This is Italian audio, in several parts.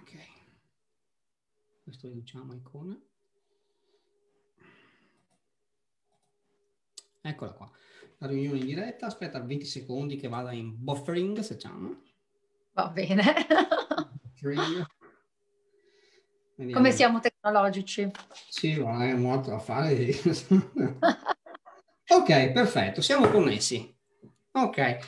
ok questo riduciamo icona eccola qua la riunione in diretta aspetta 20 secondi che vada in buffering se facciamo va bene come siamo tecnologici sì ma è molto da fare ok perfetto siamo connessi ok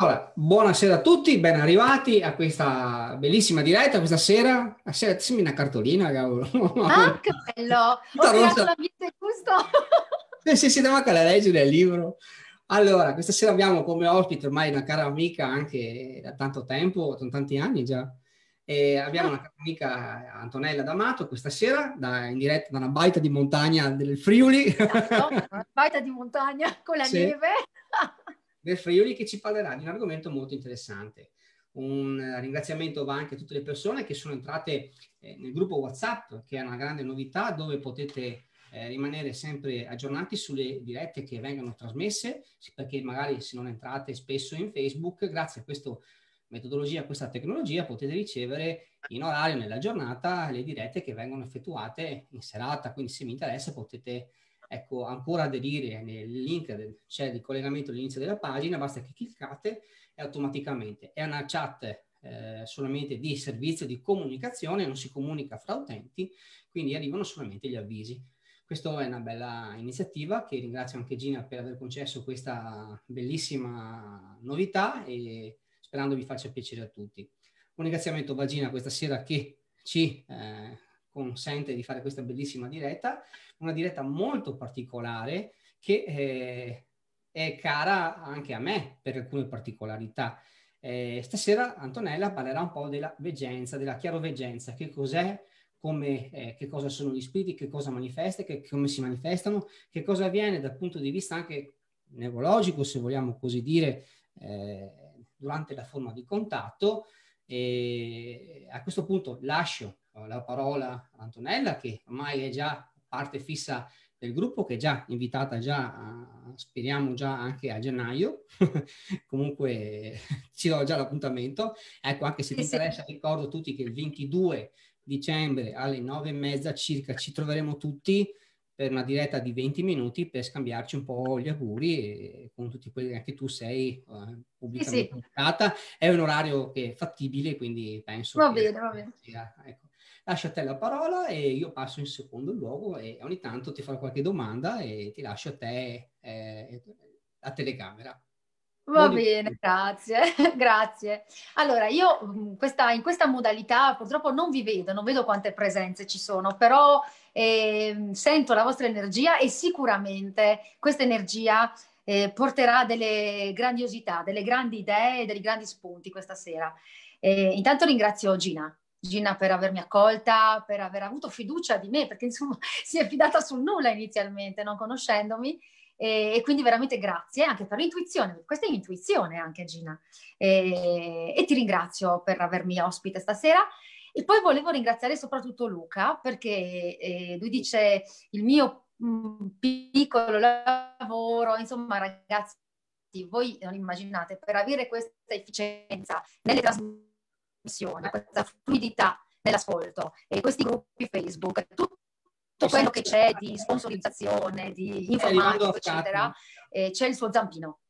allora, buonasera a tutti, ben arrivati a questa bellissima diretta questa sera. sera Assegnassimi una cartolina, cavolo. Ah, che bello! Ho tirato la vita giusto. sì, sì, sì, anche alla leggere il libro. Allora, questa sera abbiamo come ospite ormai una cara amica anche da tanto tempo, da tanti anni già. E abbiamo ah. una cara amica Antonella D'Amato questa sera da, in diretta da una baita di montagna del Friuli. Esatto, una baita di montagna con la sì. neve del Friuli che ci parlerà di un argomento molto interessante. Un eh, ringraziamento va anche a tutte le persone che sono entrate eh, nel gruppo WhatsApp, che è una grande novità dove potete eh, rimanere sempre aggiornati sulle dirette che vengono trasmesse, perché magari se non entrate spesso in Facebook, grazie a questa metodologia, a questa tecnologia, potete ricevere in orario nella giornata le dirette che vengono effettuate in serata, quindi se vi interessa potete ecco, ancora aderire nel link, c'è cioè il collegamento all'inizio della pagina, basta che cliccate e automaticamente è una chat eh, solamente di servizio di comunicazione, non si comunica fra utenti, quindi arrivano solamente gli avvisi. Questa è una bella iniziativa che ringrazio anche Gina per aver concesso questa bellissima novità e sperando vi faccia piacere a tutti. Un ringraziamento va Gina questa sera che ci eh, consente di fare questa bellissima diretta, una diretta molto particolare che eh, è cara anche a me per alcune particolarità. Eh, stasera Antonella parlerà un po' della veggenza, della chiaroveggenza, che cos'è, come, eh, che cosa sono gli spiriti, che cosa manifesta, che, come si manifestano, che cosa avviene dal punto di vista anche neurologico, se vogliamo così dire, eh, durante la forma di contatto. E a questo punto lascio eh, la parola a Antonella che ormai è già parte fissa del gruppo che è già invitata già a, speriamo già anche a gennaio comunque ci do già l'appuntamento ecco anche se vi interessa ricordo tutti che il 22 dicembre alle 9 e mezza circa ci troveremo tutti per una diretta di 20 minuti per scambiarci un po' gli auguri e con tutti quelli che anche tu sei eh, pubblicamente sì, sì. È un orario che è fattibile, quindi penso va bene, va bene. Sia, ecco, lascio a te la parola e io passo in secondo luogo e ogni tanto ti farò qualche domanda e ti lascio a te eh, la telecamera. Va bene, grazie, grazie. Allora, io mm, questa, in questa modalità purtroppo non vi vedo, non vedo quante presenze ci sono, però eh, sento la vostra energia e sicuramente questa energia eh, porterà delle grandiosità, delle grandi idee e dei grandi spunti questa sera. Eh, intanto ringrazio Gina Gina per avermi accolta, per aver avuto fiducia di me, perché insomma si è fidata sul nulla inizialmente, non conoscendomi. E, e quindi veramente grazie anche per l'intuizione, questa è l'intuizione anche Gina. E, e ti ringrazio per avermi ospite stasera. E poi volevo ringraziare soprattutto Luca perché eh, lui dice il mio mm, piccolo lavoro, insomma ragazzi, voi non immaginate, per avere questa efficienza nelle trasmissioni trasmissione, questa fluidità nell'ascolto e questi gruppi Facebook, tutto quello che c'è di sponsorizzazione, di eh, informatico, eccetera, eh, c'è il suo zampino.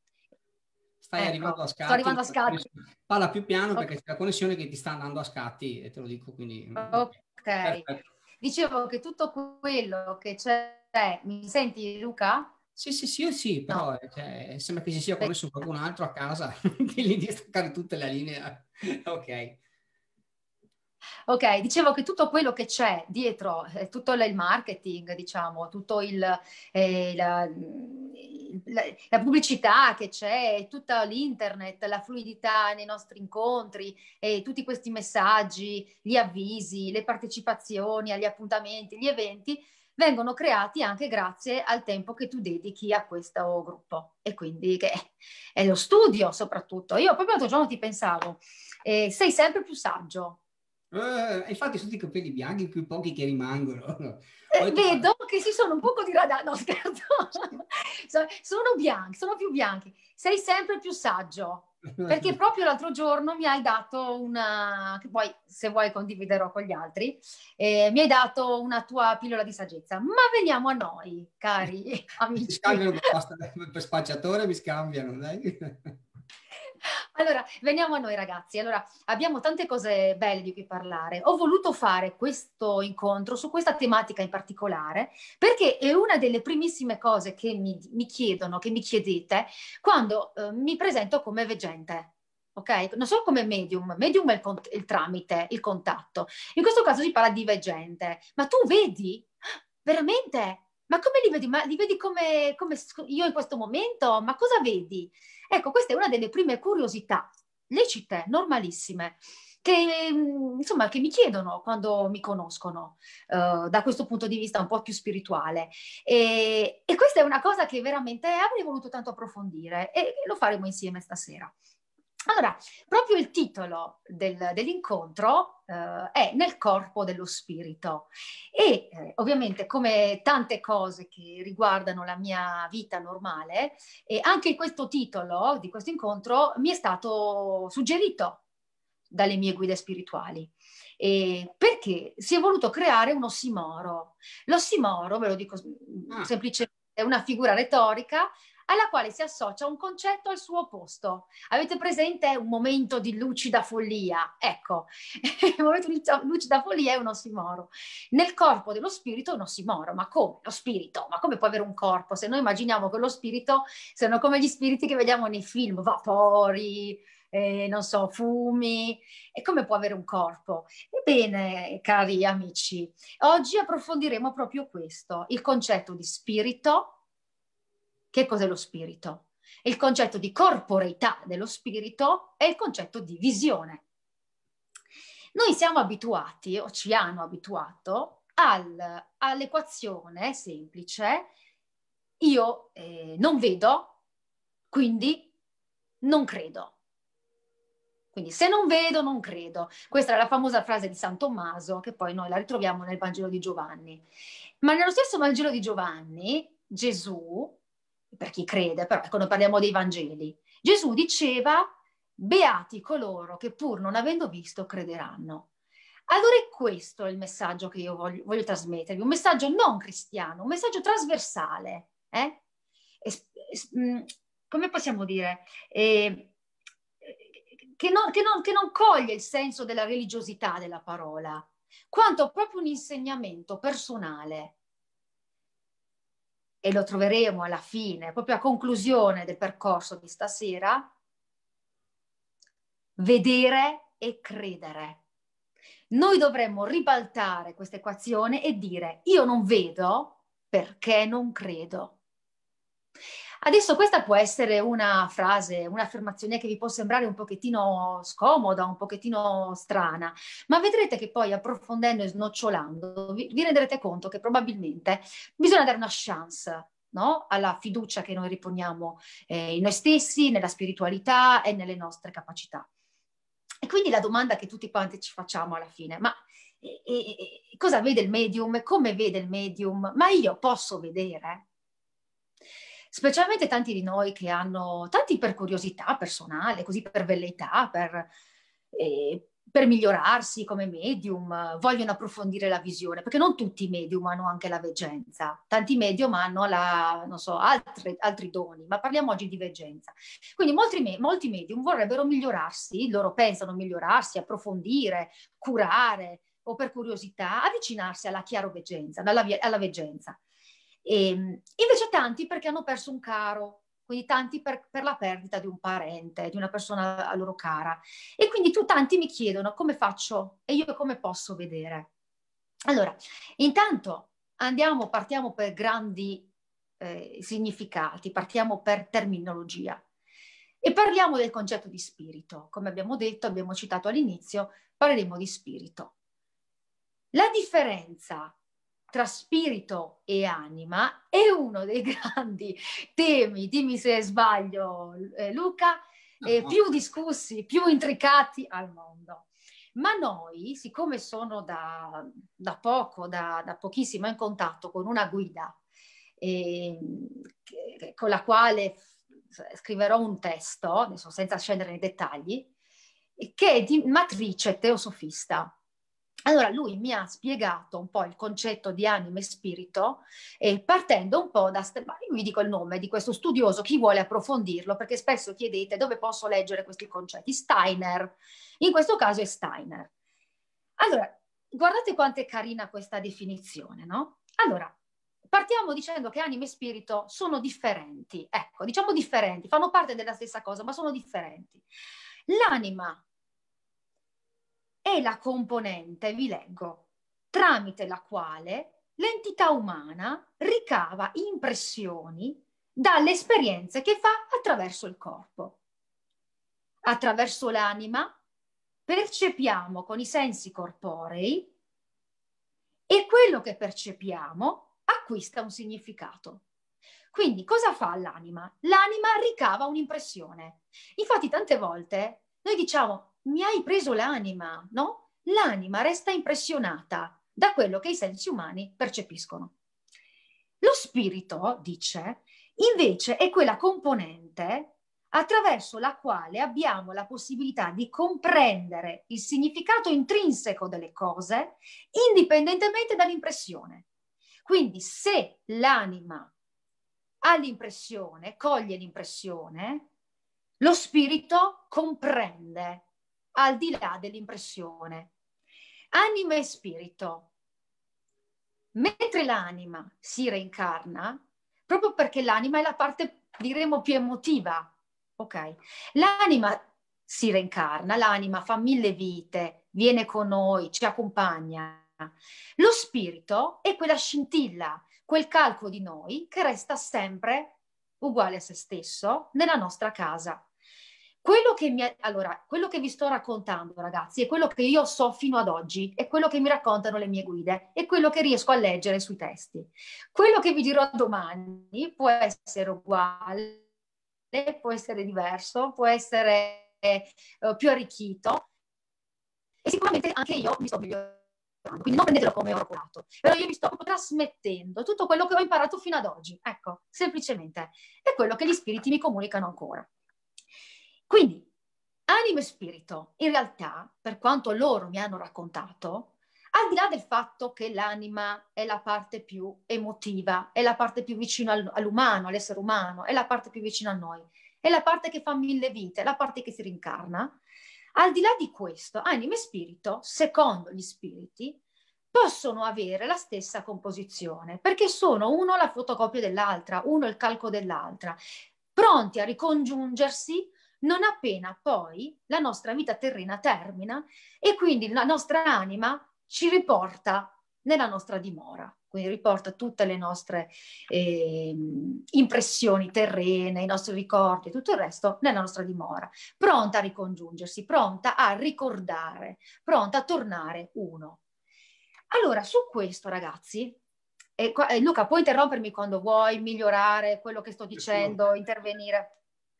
Stai ecco, arrivando a scatti. Sto arrivando a scatti. Parla più piano okay. perché c'è la connessione che ti sta andando a scatti e te lo dico quindi... Ok. Perfetto. Dicevo che tutto quello che c'è... Mi senti Luca? Sì, sì, sì, sì, però no. Eh, cioè, sembra che si sia connesso qualcun altro a casa che lì di staccare tutte le linee ok. Ok, dicevo che tutto quello che c'è dietro, eh, tutto il marketing, diciamo, tutto eh, la, la, la, pubblicità che c'è, tutta l'internet, la fluidità nei nostri incontri, eh, tutti questi messaggi, gli avvisi, le partecipazioni agli appuntamenti, gli eventi, vengono creati anche grazie al tempo che tu dedichi a questo gruppo e quindi che è lo studio soprattutto. Io proprio l'altro giorno ti pensavo, eh, sei sempre più saggio. Eh, infatti sono i capelli bianchi più pochi che rimangono. Eh, vedo che si sono un poco diradati, no scherzo, sono bianchi, sono più bianchi. Sei sempre più saggio, perché proprio l'altro giorno mi hai dato una, che poi se vuoi condividerò con gli altri, eh, mi hai dato una tua pillola di saggezza. Ma veniamo a noi, cari amici. Mi scambiano per spacciatore, mi scambiano, dai. Allora, veniamo a noi ragazzi. Allora, abbiamo tante cose belle di cui parlare. Ho voluto fare questo incontro su questa tematica in particolare perché è una delle primissime cose che mi, mi chiedono, che mi chiedete quando eh, mi presento come veggente. Ok? Non solo come medium, medium è il, con- il tramite, il contatto. In questo caso si parla di veggente, ma tu vedi veramente ma come li vedi? Ma li vedi come, come io in questo momento? Ma cosa vedi? Ecco, questa è una delle prime curiosità lecite, normalissime. Che, mm, insomma, che mi chiedono quando mi conoscono uh, da questo punto di vista un po' più spirituale. E, e, questa è una cosa che veramente avrei voluto tanto approfondire e, e lo faremo insieme stasera. Allora, proprio il titolo del, dell'incontro eh, è Nel corpo dello spirito e eh, ovviamente come tante cose che riguardano la mia vita normale, eh, anche questo titolo di questo incontro mi è stato suggerito dalle mie guide spirituali. Eh, perché si è voluto creare un ossimoro. L'ossimoro, ve lo dico ah. semplicemente, è una figura retorica alla quale si associa un concetto al suo opposto. Avete presente un momento di lucida follia? Ecco, il momento di lucida follia è un ossimoro. Nel corpo dello spirito è un ossimoro, ma come? Lo spirito, ma come può avere un corpo? Se noi immaginiamo che lo spirito sono come gli spiriti che vediamo nei film, vapori, eh, non so, fumi, e come può avere un corpo? Ebbene, cari amici, oggi approfondiremo proprio questo, il concetto di spirito che cos'è lo spirito? Il concetto di corporeità dello spirito e il concetto di visione. Noi siamo abituati, o ci hanno abituato, al, all'equazione semplice io eh, non vedo, quindi non credo. Quindi se non vedo, non credo. Questa è la famosa frase di San Tommaso, che poi noi la ritroviamo nel Vangelo di Giovanni. Ma nello stesso Vangelo di Giovanni, Gesù per chi crede, però quando ecco, parliamo dei Vangeli. Gesù diceva, beati coloro che pur non avendo visto crederanno. Allora è questo il messaggio che io voglio, voglio trasmettervi, un messaggio non cristiano, un messaggio trasversale. Eh? Es, es, mm, come possiamo dire? Eh, che, non, che, non, che non coglie il senso della religiosità della parola, quanto proprio un insegnamento personale e lo troveremo alla fine, proprio a conclusione del percorso di stasera, vedere e credere. Noi dovremmo ribaltare questa equazione e dire io non vedo perché non credo. Adesso questa può essere una frase, un'affermazione che vi può sembrare un pochettino scomoda, un pochettino strana, ma vedrete che poi approfondendo e snocciolando vi, vi renderete conto che probabilmente bisogna dare una chance No? alla fiducia che noi riponiamo eh, in noi stessi, nella spiritualità e nelle nostre capacità. E quindi la domanda che tutti quanti ci facciamo alla fine, ma e, e, cosa vede il medium? Come vede il medium? Ma io posso vedere? specialmente tanti di noi che hanno, tanti per curiosità personale, così per velleità, per, eh, per migliorarsi come medium, vogliono approfondire la visione, perché non tutti i medium hanno anche la veggenza, tanti medium hanno la, so, altri, altri, doni, ma parliamo oggi di veggenza. Quindi molti, molti medium vorrebbero migliorarsi, loro pensano migliorarsi, approfondire, curare o per curiosità avvicinarsi alla chiaroveggenza, alla, alla veggenza. E, ehm, invece tanti perché hanno perso un caro, quindi tanti per, per, la perdita di un parente, di una persona a loro cara. E quindi tu tanti mi chiedono come faccio e io come posso vedere. Allora, intanto andiamo, partiamo per grandi eh, significati, partiamo per terminologia e parliamo del concetto di spirito. Come abbiamo detto, abbiamo citato all'inizio, parleremo di spirito. La differenza tra spirito e anima è uno dei grandi temi, dimmi se sbaglio eh, Luca, eh, più discussi, più intricati al mondo. Ma noi, siccome sono da, da poco, da, da, pochissimo in contatto con una guida eh, con la quale scriverò un testo, adesso senza scendere nei dettagli, che è di matrice teosofista. Allora lui mi ha spiegato un po' il concetto di anima e spirito e partendo un po' da, io vi dico il nome di questo studioso, chi vuole approfondirlo, perché spesso chiedete dove posso leggere questi concetti, Steiner, in questo caso è Steiner. Allora, guardate quanto è carina questa definizione, no? Allora, partiamo dicendo che anima e spirito sono differenti, ecco, diciamo differenti, fanno parte della stessa cosa, ma sono differenti. L'anima è la componente, vi leggo, tramite la quale l'entità umana ricava impressioni dalle esperienze che fa attraverso il corpo. Attraverso l'anima percepiamo con i sensi corporei e quello che percepiamo acquista un significato. Quindi cosa fa l'anima? L'anima ricava un'impressione. Infatti tante volte noi diciamo mi hai preso l'anima, no? L'anima resta impressionata da quello che i sensi umani percepiscono. Lo spirito, dice, invece è quella componente attraverso la quale abbiamo la possibilità di comprendere il significato intrinseco delle cose indipendentemente dall'impressione. Quindi se l'anima ha l'impressione, coglie l'impressione, lo spirito comprende al di là dell'impressione. Anima e spirito. Mentre l'anima si reincarna, proprio perché l'anima è la parte, diremmo, più emotiva, ok? L'anima si reincarna, l'anima fa mille vite, viene con noi, ci accompagna. Lo spirito è quella scintilla, quel calco di noi che resta sempre uguale a se stesso nella nostra casa. Quello che, mi, allora, quello che vi sto raccontando, ragazzi, è quello che io so fino ad oggi, è quello che mi raccontano le mie guide, è quello che riesco a leggere sui testi. Quello che vi dirò domani può essere uguale, può essere diverso, può essere eh, più arricchito e sicuramente anche io mi sto migliorando, quindi non prendetelo come ho curato, però io vi sto trasmettendo tutto quello che ho imparato fino ad oggi, ecco, semplicemente, è quello che gli spiriti mi comunicano ancora. Quindi, anima e spirito, in realtà, per quanto loro mi hanno raccontato, al di là del fatto che l'anima è la parte più emotiva, è la parte più vicina all'umano, all'essere umano, è la parte più vicina a noi, è la parte che fa mille vite, è la parte che si rincarna, al di là di questo, anima e spirito, secondo gli spiriti, possono avere la stessa composizione, perché sono uno la fotocopia dell'altra, uno il calco dell'altra, pronti a ricongiungersi non appena poi la nostra vita terrena termina e quindi la nostra anima ci riporta nella nostra dimora, quindi riporta tutte le nostre eh, impressioni terrene, i nostri ricordi e tutto il resto nella nostra dimora, pronta a ricongiungersi, pronta a ricordare, pronta a tornare uno. Allora, su questo ragazzi, eh, eh, Luca, puoi interrompermi quando vuoi, migliorare quello che sto dicendo, intervenire.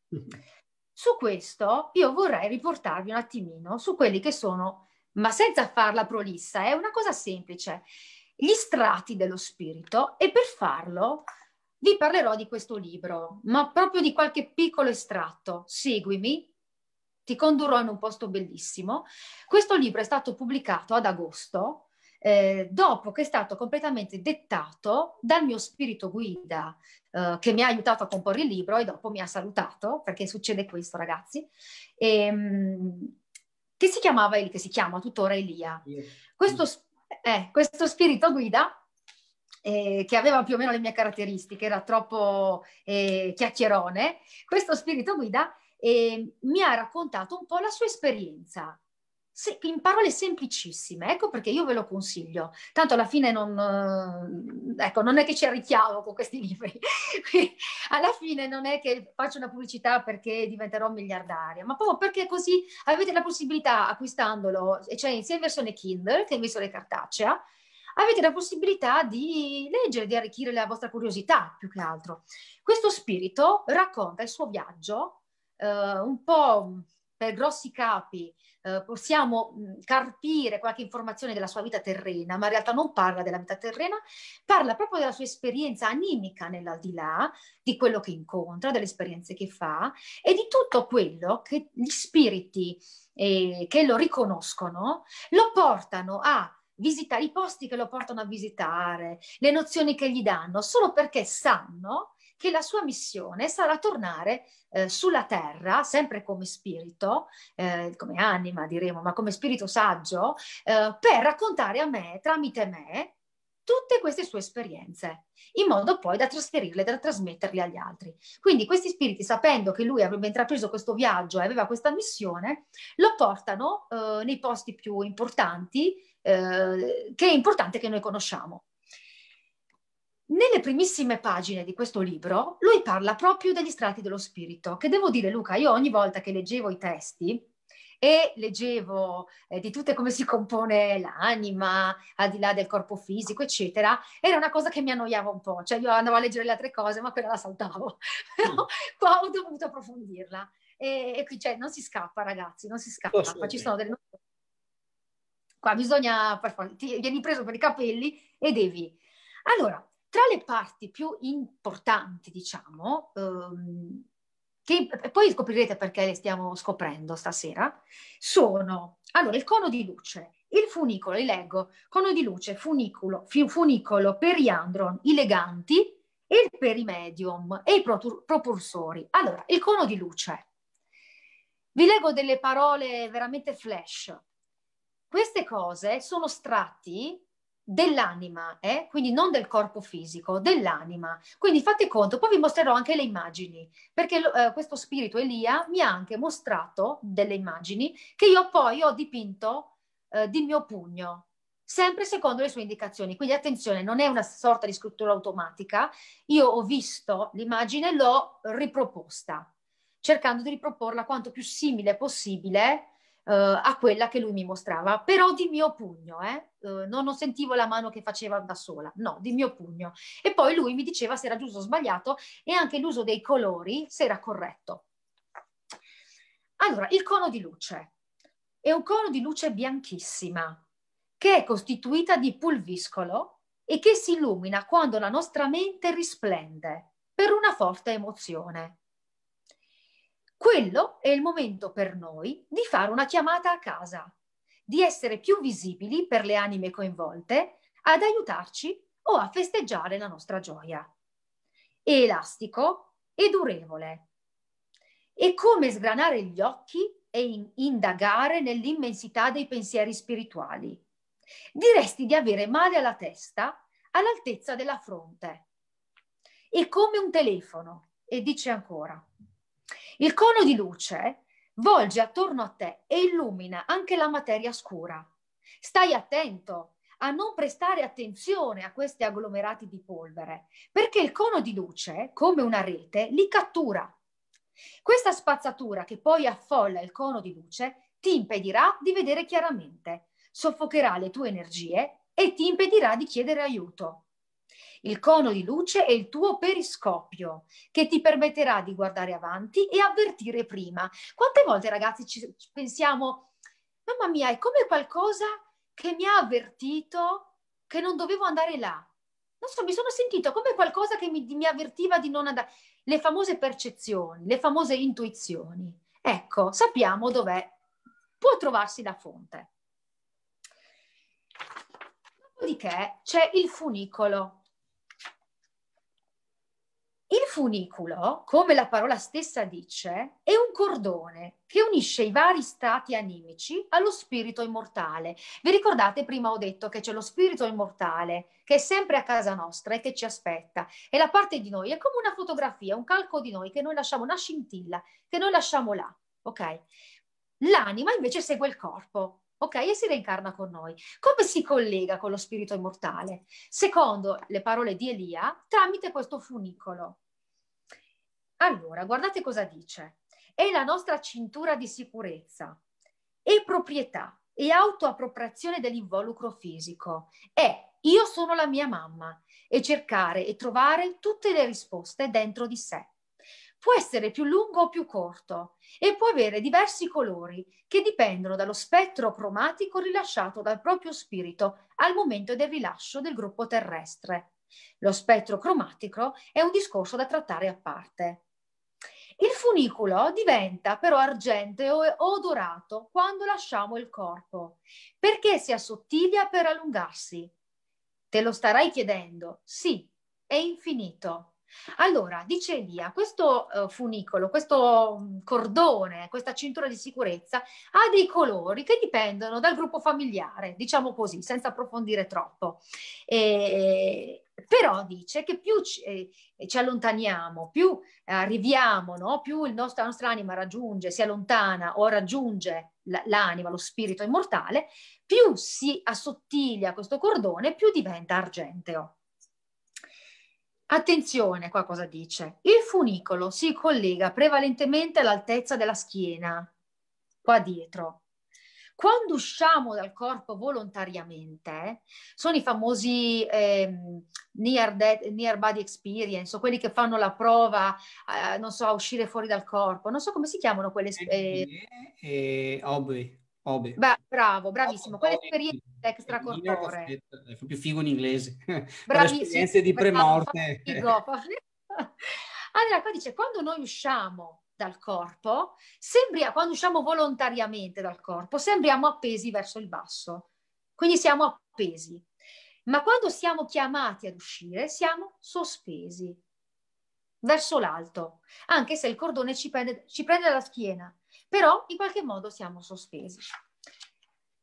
Su questo io vorrei riportarvi un attimino su quelli che sono, ma senza farla prolissa, è una cosa semplice, gli strati dello spirito e per farlo vi parlerò di questo libro, ma proprio di qualche piccolo estratto. Seguimi, ti condurrò in un posto bellissimo. Questo libro è stato pubblicato ad agosto eh, dopo che è stato completamente dettato dal mio spirito guida eh, che mi ha aiutato a comporre il libro e dopo mi ha salutato, perché succede questo ragazzi, e, ehm, che si chiamava, che si chiama tuttora Elia. Questo, eh, questo spirito guida eh, che aveva più o meno le mie caratteristiche, era troppo eh, chiacchierone, questo spirito guida eh, mi ha raccontato un po' la sua esperienza se, in parole semplicissime, ecco perché io ve lo consiglio. Tanto alla fine non, eh, ecco, non è che ci arricchiamo con questi libri, alla fine non è che faccio una pubblicità perché diventerò miliardaria, ma proprio perché così avete la possibilità, acquistandolo, cioè sia in versione Kindle che in versione cartacea, avete la possibilità di leggere, di arricchire la vostra curiosità più che altro. Questo spirito racconta il suo viaggio eh, un po' per grossi capi eh, possiamo carpire qualche informazione della sua vita terrena, ma in realtà non parla della vita terrena, parla proprio della sua esperienza animica nell'aldilà, di quello che incontra, delle esperienze che fa e di tutto quello che gli spiriti eh, che lo riconoscono lo portano a visitare, i posti che lo portano a visitare, le nozioni che gli danno, solo perché sanno che la sua missione sarà tornare eh, sulla terra, sempre come spirito, eh, come anima diremo, ma come spirito saggio, eh, per raccontare a me, tramite me, tutte queste sue esperienze, in modo poi da trasferirle, da trasmetterle agli altri. Quindi questi spiriti, sapendo che lui avrebbe intrapreso questo viaggio e aveva questa missione, lo portano eh, nei posti più importanti, eh, che è importante che noi conosciamo. Nelle primissime pagine di questo libro lui parla proprio degli strati dello spirito, che devo dire Luca, io ogni volta che leggevo i testi e leggevo eh, di tutte come si compone l'anima, al di là del corpo fisico, eccetera, era una cosa che mi annoiava un po', cioè io andavo a leggere le altre cose ma quella la saltavo, però mm. qua ho dovuto approfondirla e, e qui cioè, non si scappa ragazzi, non si scappa, qua ci sono delle... Qua bisogna, per ti vieni preso per i capelli e devi... Allora, tra le parti più importanti, diciamo, ehm, che poi scoprirete perché le stiamo scoprendo stasera, sono allora il cono di luce, il funicolo, li leggo, cono di luce, funicolo, funicolo, periandron, i leganti, il perimedium e i propulsori. Allora, il cono di luce. Vi leggo delle parole veramente flash. Queste cose sono strati dell'anima, eh? quindi non del corpo fisico, dell'anima. Quindi fate conto, poi vi mostrerò anche le immagini, perché eh, questo spirito Elia mi ha anche mostrato delle immagini che io poi ho dipinto eh, di mio pugno, sempre secondo le sue indicazioni. Quindi attenzione, non è una sorta di scrittura automatica, io ho visto l'immagine e l'ho riproposta, cercando di riproporla quanto più simile possibile eh, a quella che lui mi mostrava, però di mio pugno, eh? eh non, non sentivo la mano che faceva da sola, no, di mio pugno. E poi lui mi diceva se era giusto o sbagliato e anche l'uso dei colori se era corretto. Allora, il cono di luce è un cono di luce bianchissima che è costituita di pulviscolo e che si illumina quando la nostra mente risplende per una forte emozione. Quello è il momento per noi di fare una chiamata a casa, di essere più visibili per le anime coinvolte, ad aiutarci o a festeggiare la nostra gioia. È elastico e durevole. È come sgranare gli occhi e indagare nell'immensità dei pensieri spirituali. Diresti di avere male alla testa all'altezza della fronte. È come un telefono, e dice ancora, il cono di luce volge attorno a te e illumina anche la materia scura. Stai attento a non prestare attenzione a questi agglomerati di polvere, perché il cono di luce, come una rete, li cattura. Questa spazzatura che poi affolla il cono di luce ti impedirà di vedere chiaramente, soffocherà le tue energie e ti impedirà di chiedere aiuto il cono di luce è il tuo periscopio che ti permetterà di guardare avanti e avvertire prima. Quante volte ragazzi ci pensiamo, mamma mia, è come qualcosa che mi ha avvertito che non dovevo andare là. Non so, mi sono sentito come qualcosa che mi, mi avvertiva di non andare. Le famose percezioni, le famose intuizioni. Ecco, sappiamo dov'è, può trovarsi la fonte. Dopodiché c'è il funicolo. Il funicolo, come la parola stessa dice, è un cordone che unisce i vari stati animici allo spirito immortale. Vi ricordate, prima ho detto che c'è lo spirito immortale che è sempre a casa nostra e che ci aspetta. E la parte di noi è come una fotografia, un calco di noi che noi lasciamo, una scintilla che noi lasciamo là, ok? L'anima invece segue il corpo ok? E si reincarna con noi. Come si collega con lo spirito immortale? Secondo le parole di Elia, tramite questo funicolo. Allora, guardate cosa dice. È la nostra cintura di sicurezza, è proprietà, e autoappropriazione dell'involucro fisico. È io sono la mia mamma e cercare e trovare tutte le risposte dentro di sé può essere più lungo o più corto e può avere diversi colori che dipendono dallo spettro cromatico rilasciato dal proprio spirito al momento del rilascio del gruppo terrestre. Lo spettro cromatico è un discorso da trattare a parte. Il funicolo diventa però argenteo o dorato quando lasciamo il corpo, perché si assottiglia per allungarsi. Te lo starai chiedendo, sì, è infinito. Allora, dice Elia, questo eh, funicolo, questo mm, cordone, questa cintura di sicurezza ha dei colori che dipendono dal gruppo familiare, diciamo così, senza approfondire troppo. E, però dice che più ci, eh, eh, ci allontaniamo, più arriviamo, no? più nostro, la nostra anima raggiunge, si allontana o raggiunge l'anima, lo spirito immortale, più si assottiglia questo cordone, più diventa argenteo. Attenzione qua cosa dice. Il funicolo si collega prevalentemente all'altezza della schiena, qua dietro. Quando usciamo dal corpo volontariamente, sono i famosi eh, near, death, near, body experience, quelli che fanno la prova, eh, non so, a uscire fuori dal corpo, non so come si chiamano quelle... Eh... eh, eh Aubrey. Obe. Beh, bravo, bravissimo. Quale esperienza extracorporea? È più figo in inglese. Bravissimo. Esperienze di premorte. Allora, qua dice, quando noi usciamo dal corpo, sembri, quando usciamo volontariamente dal corpo, sembriamo appesi verso il basso. Quindi siamo appesi. Ma quando siamo chiamati ad uscire, siamo sospesi verso l'alto, anche se il cordone ci prende, ci prende dalla schiena però in qualche modo siamo sospesi.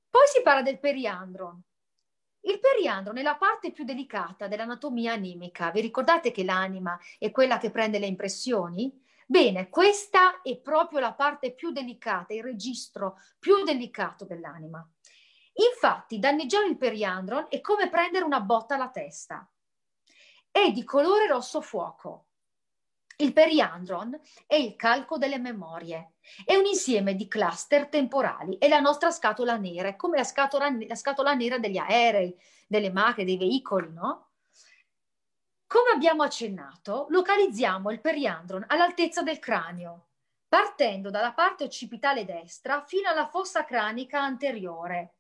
Poi si parla del periandro. Il periandro è la parte più delicata dell'anatomia animica. Vi ricordate che l'anima è quella che prende le impressioni? Bene, questa è proprio la parte più delicata, il registro più delicato dell'anima. Infatti, danneggiare il periandron è come prendere una botta alla testa. È di colore rosso fuoco il periandron è il calco delle memorie, è un insieme di cluster temporali, è la nostra scatola nera, è come la scatola, la scatola nera degli aerei, delle macchine, dei veicoli, no? Come abbiamo accennato, localizziamo il periandron all'altezza del cranio, partendo dalla parte occipitale destra fino alla fossa cranica anteriore.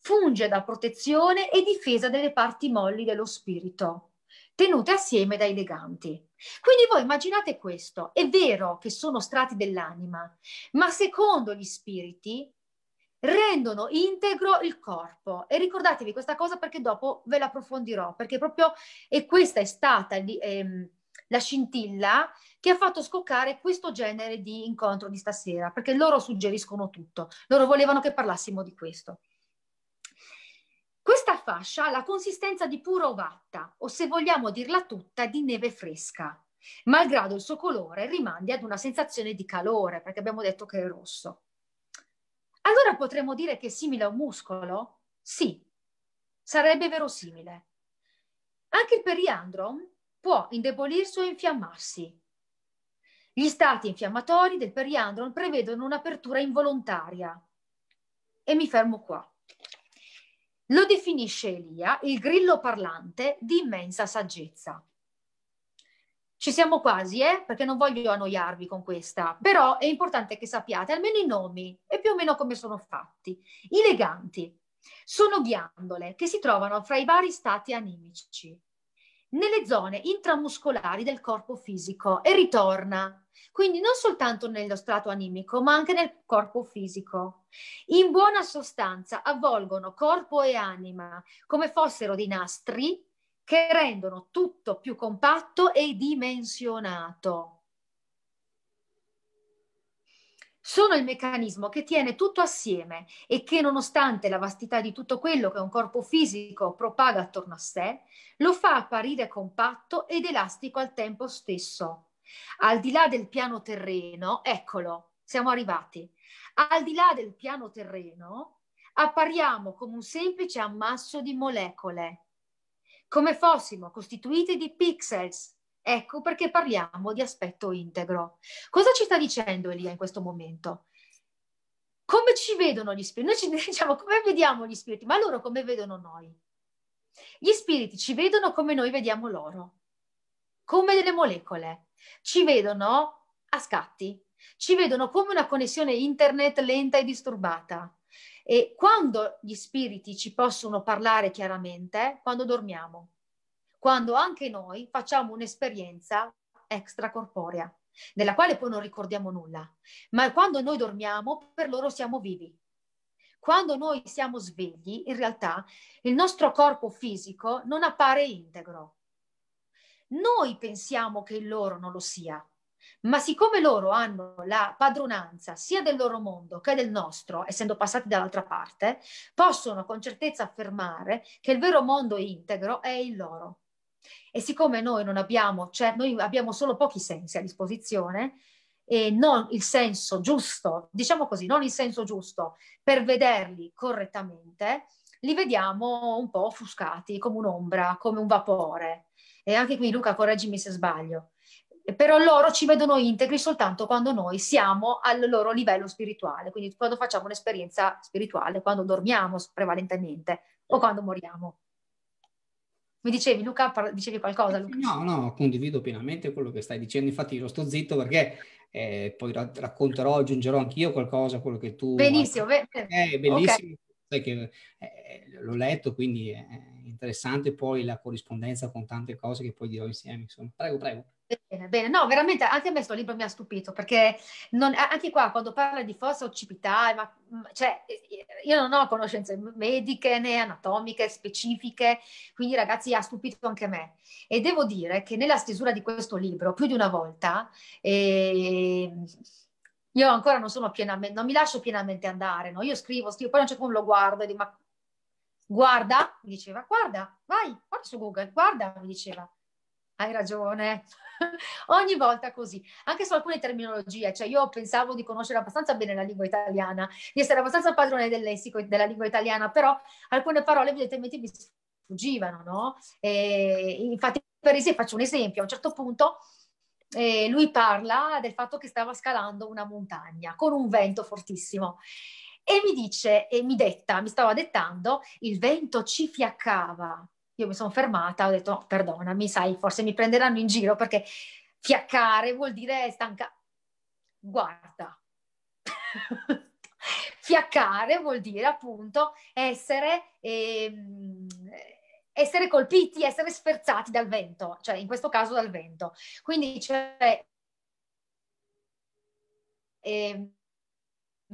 Funge da protezione e difesa delle parti molli dello spirito, tenute assieme dai leganti. Quindi voi immaginate questo, è vero che sono strati dell'anima, ma secondo gli spiriti rendono integro il corpo e ricordatevi questa cosa perché dopo ve la approfondirò perché proprio e questa è stata ehm, la scintilla che ha fatto scoccare questo genere di incontro di stasera perché loro suggeriscono tutto loro volevano che parlassimo di questo questa fascia ha la consistenza di pura ovatta o se vogliamo dirla tutta di neve fresca, malgrado il suo colore rimandi ad una sensazione di calore perché abbiamo detto che è rosso. Allora potremmo dire che è simile a un muscolo? Sì, sarebbe verosimile. Anche il periandron può indebolirsi o infiammarsi. Gli stati infiammatori del periandron prevedono un'apertura involontaria. E mi fermo qua. Lo definisce Elia il grillo parlante di immensa saggezza. Ci siamo quasi, eh? perché non voglio annoiarvi con questa, però è importante che sappiate almeno i nomi e più o meno come sono fatti. I leganti sono ghiandole che si trovano fra i vari stati animici nelle zone intramuscolari del corpo fisico e ritorna. Quindi non soltanto nello strato animico, ma anche nel corpo fisico. In buona sostanza avvolgono corpo e anima come fossero dei nastri che rendono tutto più compatto e dimensionato. sono il meccanismo che tiene tutto assieme e che nonostante la vastità di tutto quello che un corpo fisico propaga attorno a sé, lo fa apparire compatto ed elastico al tempo stesso. Al di là del piano terreno, eccolo, siamo arrivati. Al di là del piano terreno, appariamo come un semplice ammasso di molecole, come fossimo costituiti di pixels Ecco perché parliamo di aspetto integro. Cosa ci sta dicendo Elia in questo momento? Come ci vedono gli spiriti? Noi ci diciamo come vediamo gli spiriti, ma loro come vedono noi? Gli spiriti ci vedono come noi vediamo loro, come delle molecole. Ci vedono a scatti, ci vedono come una connessione internet lenta e disturbata. E quando gli spiriti ci possono parlare chiaramente? Quando dormiamo quando anche noi facciamo un'esperienza extracorporea, della quale poi non ricordiamo nulla, ma quando noi dormiamo per loro siamo vivi. Quando noi siamo svegli, in realtà il nostro corpo fisico non appare integro. Noi pensiamo che il loro non lo sia, ma siccome loro hanno la padronanza sia del loro mondo che del nostro, essendo passati dall'altra parte, possono con certezza affermare che il vero mondo integro è il loro. E siccome noi non abbiamo, cioè noi abbiamo solo pochi sensi a disposizione, e non il senso giusto, diciamo così, non il senso giusto per vederli correttamente, li vediamo un po' offuscati, come un'ombra, come un vapore. E anche qui Luca, correggimi se sbaglio. Però loro ci vedono integri soltanto quando noi siamo al loro livello spirituale, quindi quando facciamo un'esperienza spirituale, quando dormiamo prevalentemente o quando moriamo. Mi dicevi Luca, par- dicevi qualcosa eh Luca? No, no, condivido pienamente quello che stai dicendo, infatti io sto zitto perché eh, poi ra- racconterò, aggiungerò anch'io qualcosa, quello che tu... Benissimo, hai... eh, bellissimo, okay. che, eh, l'ho letto, quindi è interessante poi la corrispondenza con tante cose che poi dirò insieme, insomma. Prego, prego. Bene, bene, no, veramente anche a me questo libro mi ha stupito perché non, anche qua quando parla di forza occipitale, ma, cioè, io non ho conoscenze mediche né anatomiche specifiche, quindi ragazzi ha stupito anche me. E devo dire che nella stesura di questo libro, più di una volta, eh, io ancora non sono pienamente, non mi lascio pienamente andare, no? io scrivo, scrivo, poi non c'è come lo guardo e dico, ma guarda, mi diceva, guarda, vai, guarda su Google, guarda, mi diceva hai ragione. Ogni volta così, anche su alcune terminologie, cioè io pensavo di conoscere abbastanza bene la lingua italiana, di essere abbastanza padrone del lessico della lingua italiana, però alcune parole evidentemente mi sfuggivano, no? E infatti, per esempio, faccio un esempio, a un certo punto eh, lui parla del fatto che stava scalando una montagna con un vento fortissimo e mi dice, e mi detta, mi stava dettando, il vento ci fiaccava io mi sono fermata, ho detto, oh, perdonami, sai, forse mi prenderanno in giro perché fiaccare vuol dire stanca. Guarda, fiaccare vuol dire appunto essere, eh, essere colpiti, essere sferzati dal vento, cioè in questo caso dal vento. Quindi c'è... Cioè, eh,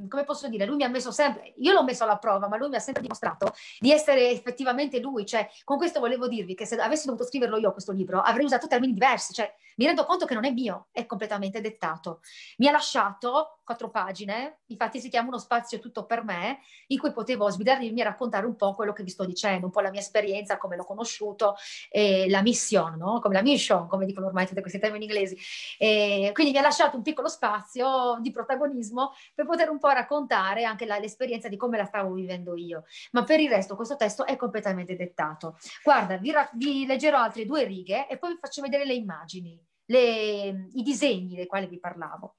come posso dire, lui mi ha messo sempre, io l'ho messo alla prova, ma lui mi ha sempre dimostrato di essere effettivamente lui, cioè con questo volevo dirvi che se avessi dovuto scriverlo io questo libro avrei usato termini diversi, cioè mi rendo conto che non è mio, è completamente dettato. Mi ha lasciato quattro pagine, infatti si chiama Uno spazio tutto per me, in cui potevo sbidarmi e raccontare un po' quello che vi sto dicendo, un po' la mia esperienza, come l'ho conosciuto, eh, la mission, no? come la mission, come dicono ormai tutti questi termini inglesi. E quindi mi ha lasciato un piccolo spazio di protagonismo per poter un po' raccontare anche la, l'esperienza di come la stavo vivendo io. Ma per il resto questo testo è completamente dettato. Guarda, vi, ra- vi leggerò altre due righe e poi vi faccio vedere le immagini, le, i disegni dei quali vi parlavo.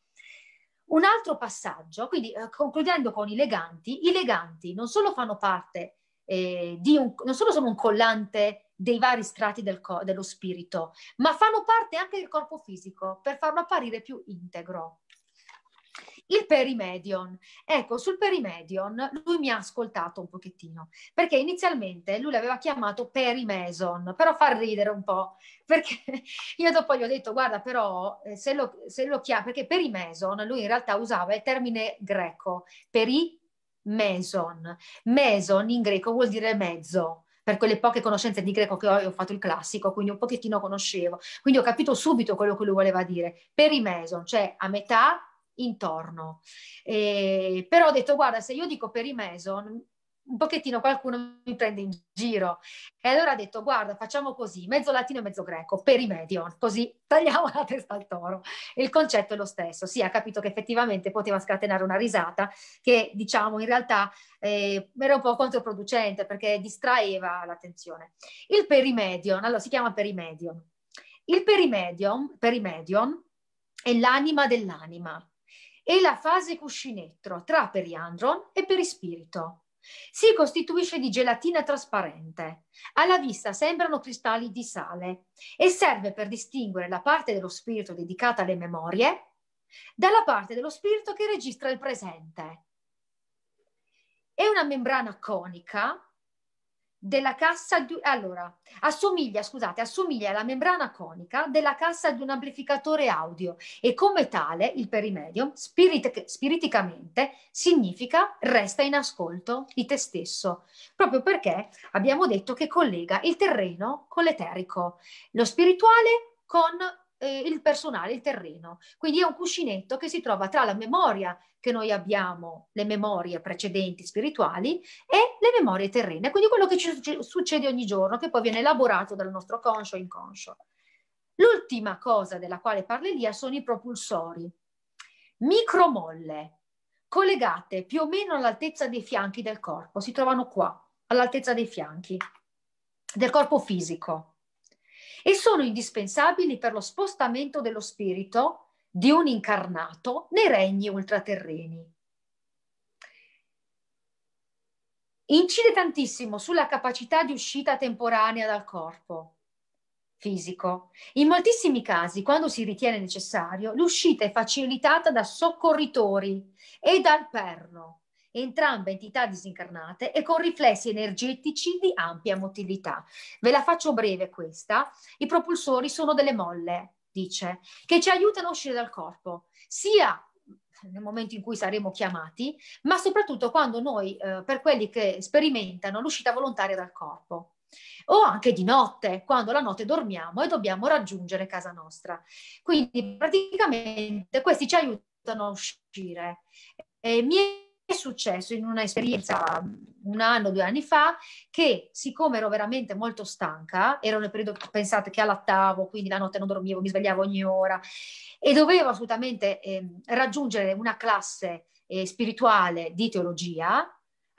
Un altro passaggio, quindi eh, concludendo con i leganti, i leganti non solo fanno parte eh, di un, non solo sono un collante dei vari strati del co- dello spirito, ma fanno parte anche del corpo fisico per farlo apparire più integro il perimedion. Ecco, sul perimedion lui mi ha ascoltato un pochettino, perché inizialmente lui l'aveva chiamato perimeson, però fa ridere un po', perché io dopo gli ho detto, guarda, però eh, se lo, se lo chiama, perché perimeson lui in realtà usava il termine greco, peri meson. Meson in greco vuol dire mezzo. Per quelle poche conoscenze di greco che ho, ho fatto il classico, quindi un pochettino conoscevo. Quindi ho capito subito quello che lui voleva dire. Perimeson, cioè a metà intorno. Eh, però ho detto, guarda, se io dico per i Mason, un pochettino qualcuno mi prende in giro. E allora ha detto, guarda, facciamo così, mezzo latino e mezzo greco, per i medion, così tagliamo la testa al toro. Il concetto è lo stesso, sì, ha capito che effettivamente poteva scatenare una risata che, diciamo, in realtà eh, era un po' controproducente perché distraeva l'attenzione. Il perimedion, allora si chiama per i perimedion. Il perimedion, perimedion è l'anima dell'anima, è la fase cuscinetto tra periandron e perispirito. Si costituisce di gelatina trasparente. Alla vista sembrano cristalli di sale e serve per distinguere la parte dello spirito dedicata alle memorie dalla parte dello spirito che registra il presente. È una membrana conica della cassa di, allora, assomiglia, scusate, assomiglia alla membrana conica della cassa di un amplificatore audio e come tale il perimedium spirit, spiriticamente significa resta in ascolto di te stesso, proprio perché abbiamo detto che collega il terreno con l'eterico, lo spirituale con eh, il personale, il terreno. Quindi è un cuscinetto che si trova tra la memoria che noi abbiamo, le memorie precedenti spirituali e le memorie terrene, quindi quello che ci succede ogni giorno, che poi viene elaborato dal nostro conscio e inconscio. L'ultima cosa della quale parla Elia sono i propulsori. Micromolle, collegate più o meno all'altezza dei fianchi del corpo, si trovano qua, all'altezza dei fianchi del corpo fisico e sono indispensabili per lo spostamento dello spirito di un incarnato nei regni ultraterreni. Incide tantissimo sulla capacità di uscita temporanea dal corpo fisico. In moltissimi casi, quando si ritiene necessario, l'uscita è facilitata da soccorritori e dal perno entrambe entità disincarnate e con riflessi energetici di ampia motilità. Ve la faccio breve questa. I propulsori sono delle molle, dice, che ci aiutano a uscire dal corpo, sia nel momento in cui saremo chiamati, ma soprattutto quando noi, eh, per quelli che sperimentano l'uscita volontaria dal corpo o anche di notte, quando la notte dormiamo e dobbiamo raggiungere casa nostra. Quindi praticamente questi ci aiutano a uscire. E mi è successo in un'esperienza mm, un anno, due anni fa, che siccome ero veramente molto stanca, ero nel periodo, pensate, che allattavo, quindi la notte non dormivo, mi svegliavo ogni ora e dovevo assolutamente eh, raggiungere una classe eh, spirituale di teologia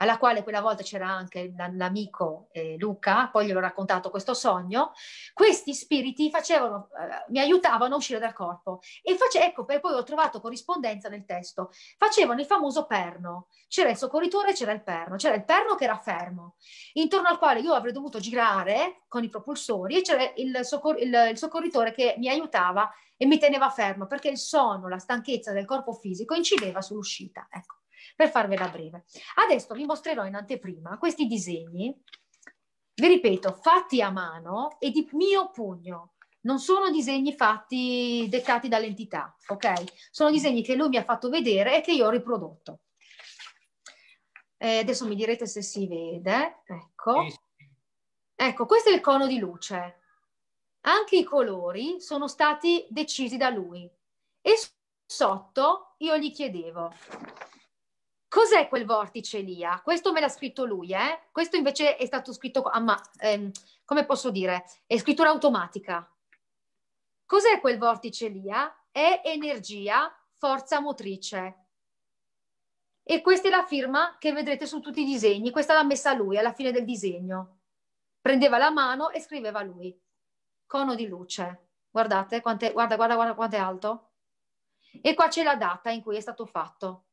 alla quale quella volta c'era anche l'amico eh, Luca, poi gli ho raccontato questo sogno, questi spiriti facevano, eh, mi aiutavano a uscire dal corpo e face- ecco, poi ho trovato corrispondenza nel testo, facevano il famoso perno, c'era il soccorritore, e c'era il perno, c'era il perno che era fermo, intorno al quale io avrei dovuto girare con i propulsori e c'era il, soccor- il, il soccorritore che mi aiutava e mi teneva fermo perché il sonno, la stanchezza del corpo fisico incideva sull'uscita. Ecco per farvela breve. Adesso vi mostrerò in anteprima questi disegni, vi ripeto, fatti a mano e di mio pugno. Non sono disegni fatti dettati dall'entità, ok? Sono disegni che lui mi ha fatto vedere e che io ho riprodotto. Eh, adesso mi direte se si vede, ecco. Ecco, questo è il cono di luce. Anche i colori sono stati decisi da lui e sotto io gli chiedevo Cos'è quel vortice lì? Ah? Questo me l'ha scritto lui, eh? questo invece è stato scritto, ah, ma, ehm, come posso dire, è scrittura automatica. Cos'è quel vortice lì? Ah? È energia, forza motrice. E questa è la firma che vedrete su tutti i disegni, questa l'ha messa lui alla fine del disegno. Prendeva la mano e scriveva lui, cono di luce. Guardate, quante, guarda, guarda, guarda quanto è alto. E qua c'è la data in cui è stato fatto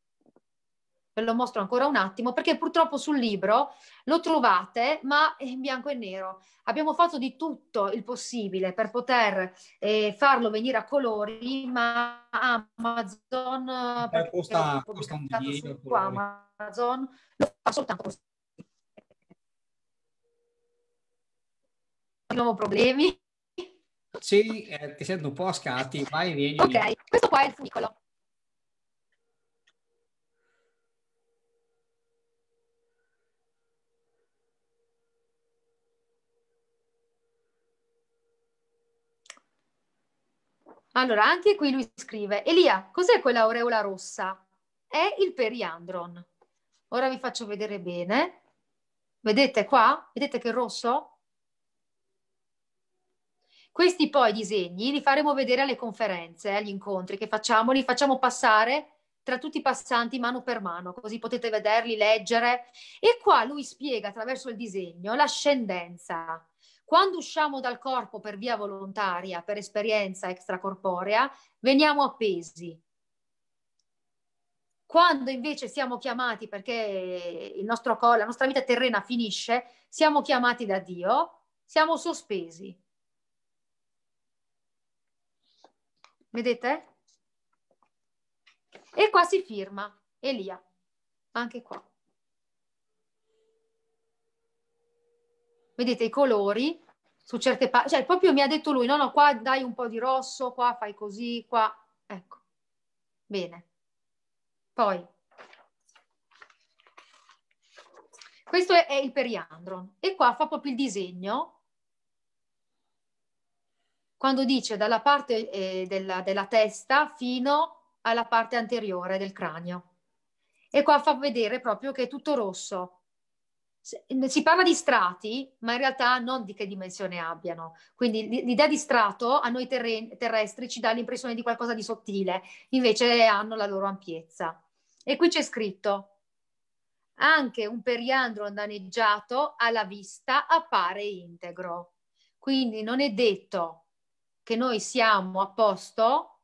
ve lo mostro ancora un attimo, perché purtroppo sul libro lo trovate, ma in bianco e nero. Abbiamo fatto di tutto il possibile per poter eh, farlo venire a colori, ma Amazon... Eh, eh costa, costa un divieto. Amazon lo fa soltanto così. Di nuovo problemi? Sì, eh, ti sento un po' a scatti, vai vieni. Ok, questo qua è il funicolo. Allora, anche qui lui scrive, Elia, cos'è quell'aureola rossa? È il periandron. Ora vi faccio vedere bene. Vedete qua? Vedete che è rosso? Questi poi disegni li faremo vedere alle conferenze, agli incontri che facciamo, li facciamo passare tra tutti i passanti mano per mano, così potete vederli, leggere. E qua lui spiega attraverso il disegno l'ascendenza, quando usciamo dal corpo per via volontaria, per esperienza extracorporea, veniamo appesi. Quando invece siamo chiamati, perché il nostro, la nostra vita terrena finisce, siamo chiamati da Dio, siamo sospesi. Vedete? E qua si firma Elia, anche qua. vedete i colori su certe parti, cioè proprio mi ha detto lui, no, no, qua dai un po' di rosso, qua fai così, qua, ecco, bene. Poi, questo è, è il periandro e qua fa proprio il disegno, quando dice dalla parte eh, della, della testa fino alla parte anteriore del cranio. E qua fa vedere proprio che è tutto rosso, cioè, si parla di strati, ma in realtà non di che dimensione abbiano. Quindi l'idea di strato a noi terren- terrestri ci dà l'impressione di qualcosa di sottile, invece hanno la loro ampiezza. E qui c'è scritto, anche un periandro danneggiato alla vista appare integro. Quindi non è detto che noi siamo a posto,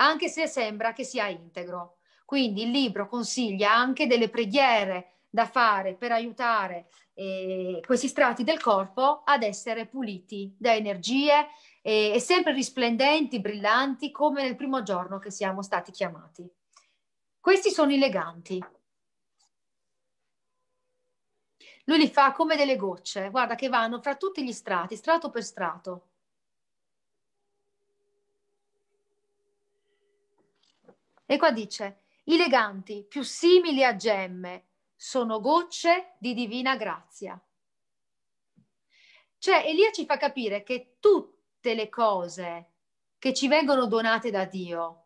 anche se sembra che sia integro quindi il libro consiglia anche delle preghiere da fare per aiutare eh, questi strati del corpo ad essere puliti da energie eh, e sempre risplendenti, brillanti, come nel primo giorno che siamo stati chiamati. Questi sono i leganti. Lui li fa come delle gocce, guarda che vanno fra tutti gli strati, strato per strato. E qua dice, i leganti, più simili a gemme, sono gocce di divina grazia. Cioè, Elia ci fa capire che tutte le cose che ci vengono donate da Dio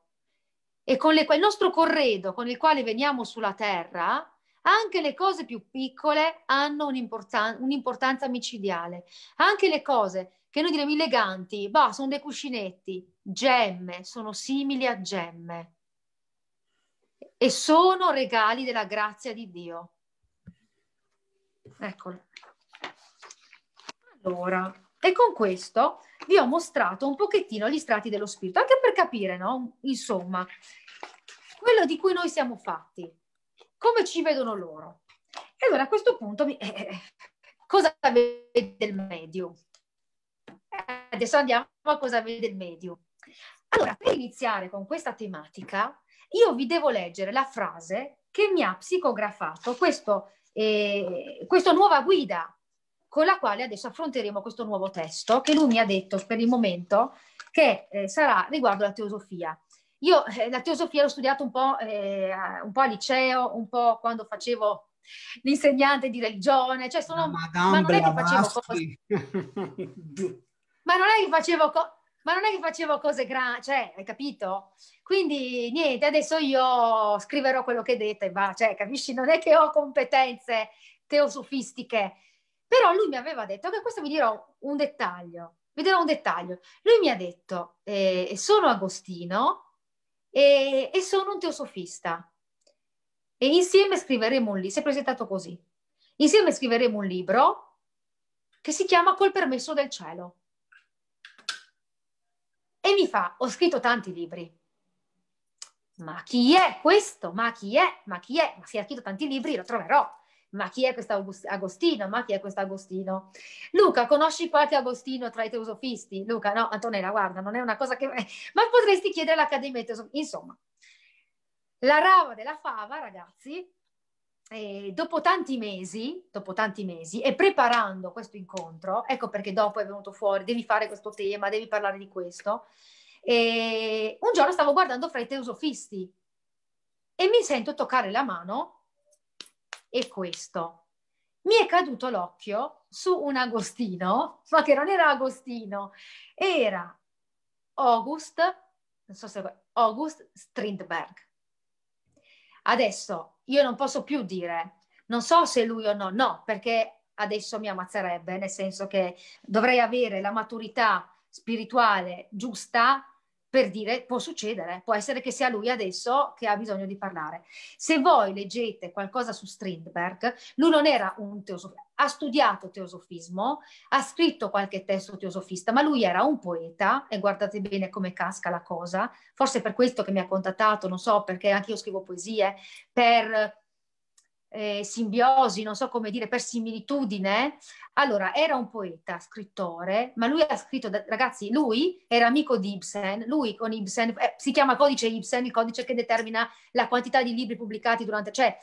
e con le, il nostro corredo con il quale veniamo sulla terra, anche le cose più piccole hanno un'importan- un'importanza micidiale. Anche le cose che noi diremmo eleganti, bah, sono dei cuscinetti, gemme, sono simili a gemme e sono regali della grazia di Dio. Eccolo. Allora, e con questo vi ho mostrato un pochettino gli strati dello spirito, anche per capire, no? Insomma, quello di cui noi siamo fatti, come ci vedono loro. E allora a questo punto, mi... eh, eh cosa vede il medium? Eh, adesso andiamo a cosa vede il medium. Allora, per iniziare con questa tematica, io vi devo leggere la frase che mi ha psicografato questo, eh, questa nuova guida con la quale adesso affronteremo questo nuovo testo che lui mi ha detto per il momento che eh, sarà riguardo la teosofia. Io eh, la teosofia l'ho studiata un, eh, un po' al liceo, un po' quando facevo l'insegnante di religione, cioè sono, ma, ma non è che facevo cose, ma non è che facevo cose, ma non è che facevo cose grandi, cioè, hai capito? Quindi niente, adesso io scriverò quello che dite, ma cioè, capisci, non è che ho competenze teosofistiche. Però lui mi aveva detto, che questo vi dirò un dettaglio, vi dirò un dettaglio. Lui mi ha detto, eh, sono Agostino e, e sono un teosofista. E insieme scriveremo un libro, si è presentato così, insieme scriveremo un libro che si chiama Col permesso del cielo e mi fa, ho scritto tanti libri. Ma chi è questo? Ma chi è? Ma chi è? Ma se ha scritto tanti libri lo troverò. Ma chi è questo Agostino? Ma chi è questo Agostino? Luca, conosci qualche Agostino tra i teosofisti? Luca, no, Antonella, guarda, non è una cosa che... Ma potresti chiedere all'Accademia di Teosofisti. Insomma, la rava della fava, ragazzi, eh, dopo, tanti mesi, dopo tanti mesi, e preparando questo incontro, ecco perché dopo è venuto fuori, devi fare questo tema, devi parlare di questo, e un giorno stavo guardando fra i teosofisti e mi sento toccare la mano e questo. Mi è caduto l'occhio su un Agostino, ma che non era Agostino, era August, non so se August Strindberg Adesso io non posso più dire, non so se lui o no, no, perché adesso mi ammazzerebbe, nel senso che dovrei avere la maturità spirituale giusta per dire può succedere, può essere che sia lui adesso che ha bisogno di parlare. Se voi leggete qualcosa su Strindberg, lui non era un teosofista, ha studiato teosofismo, ha scritto qualche testo teosofista, ma lui era un poeta e guardate bene come casca la cosa, forse per questo che mi ha contattato, non so, perché anche io scrivo poesie, per eh, simbiosi, non so come dire, per similitudine. Allora, era un poeta, scrittore, ma lui ha scritto, da, ragazzi, lui era amico di Ibsen, lui con Ibsen, eh, si chiama codice Ibsen, il codice che determina la quantità di libri pubblicati durante, cioè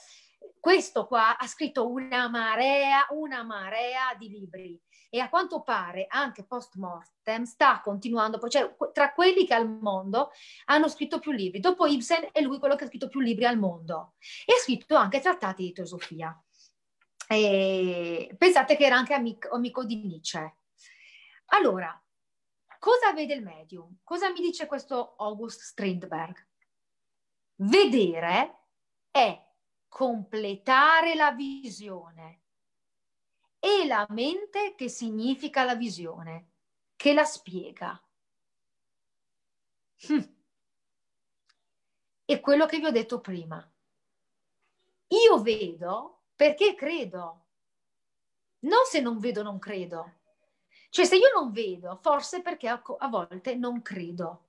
questo qua ha scritto una marea, una marea di libri e a quanto pare anche post mortem sta continuando, cioè tra quelli che al mondo hanno scritto più libri, dopo Ibsen è lui quello che ha scritto più libri al mondo e ha scritto anche trattati di teosofia. E pensate che era anche amico, amico di Nietzsche. Allora, cosa vede il medium? Cosa mi dice questo August Strindberg? Vedere è completare la visione. E la mente che significa la visione, che la spiega. Hm. E quello che vi ho detto prima. Io vedo perché credo. Non se non vedo, non credo. Cioè, se io non vedo, forse perché a, volte non credo.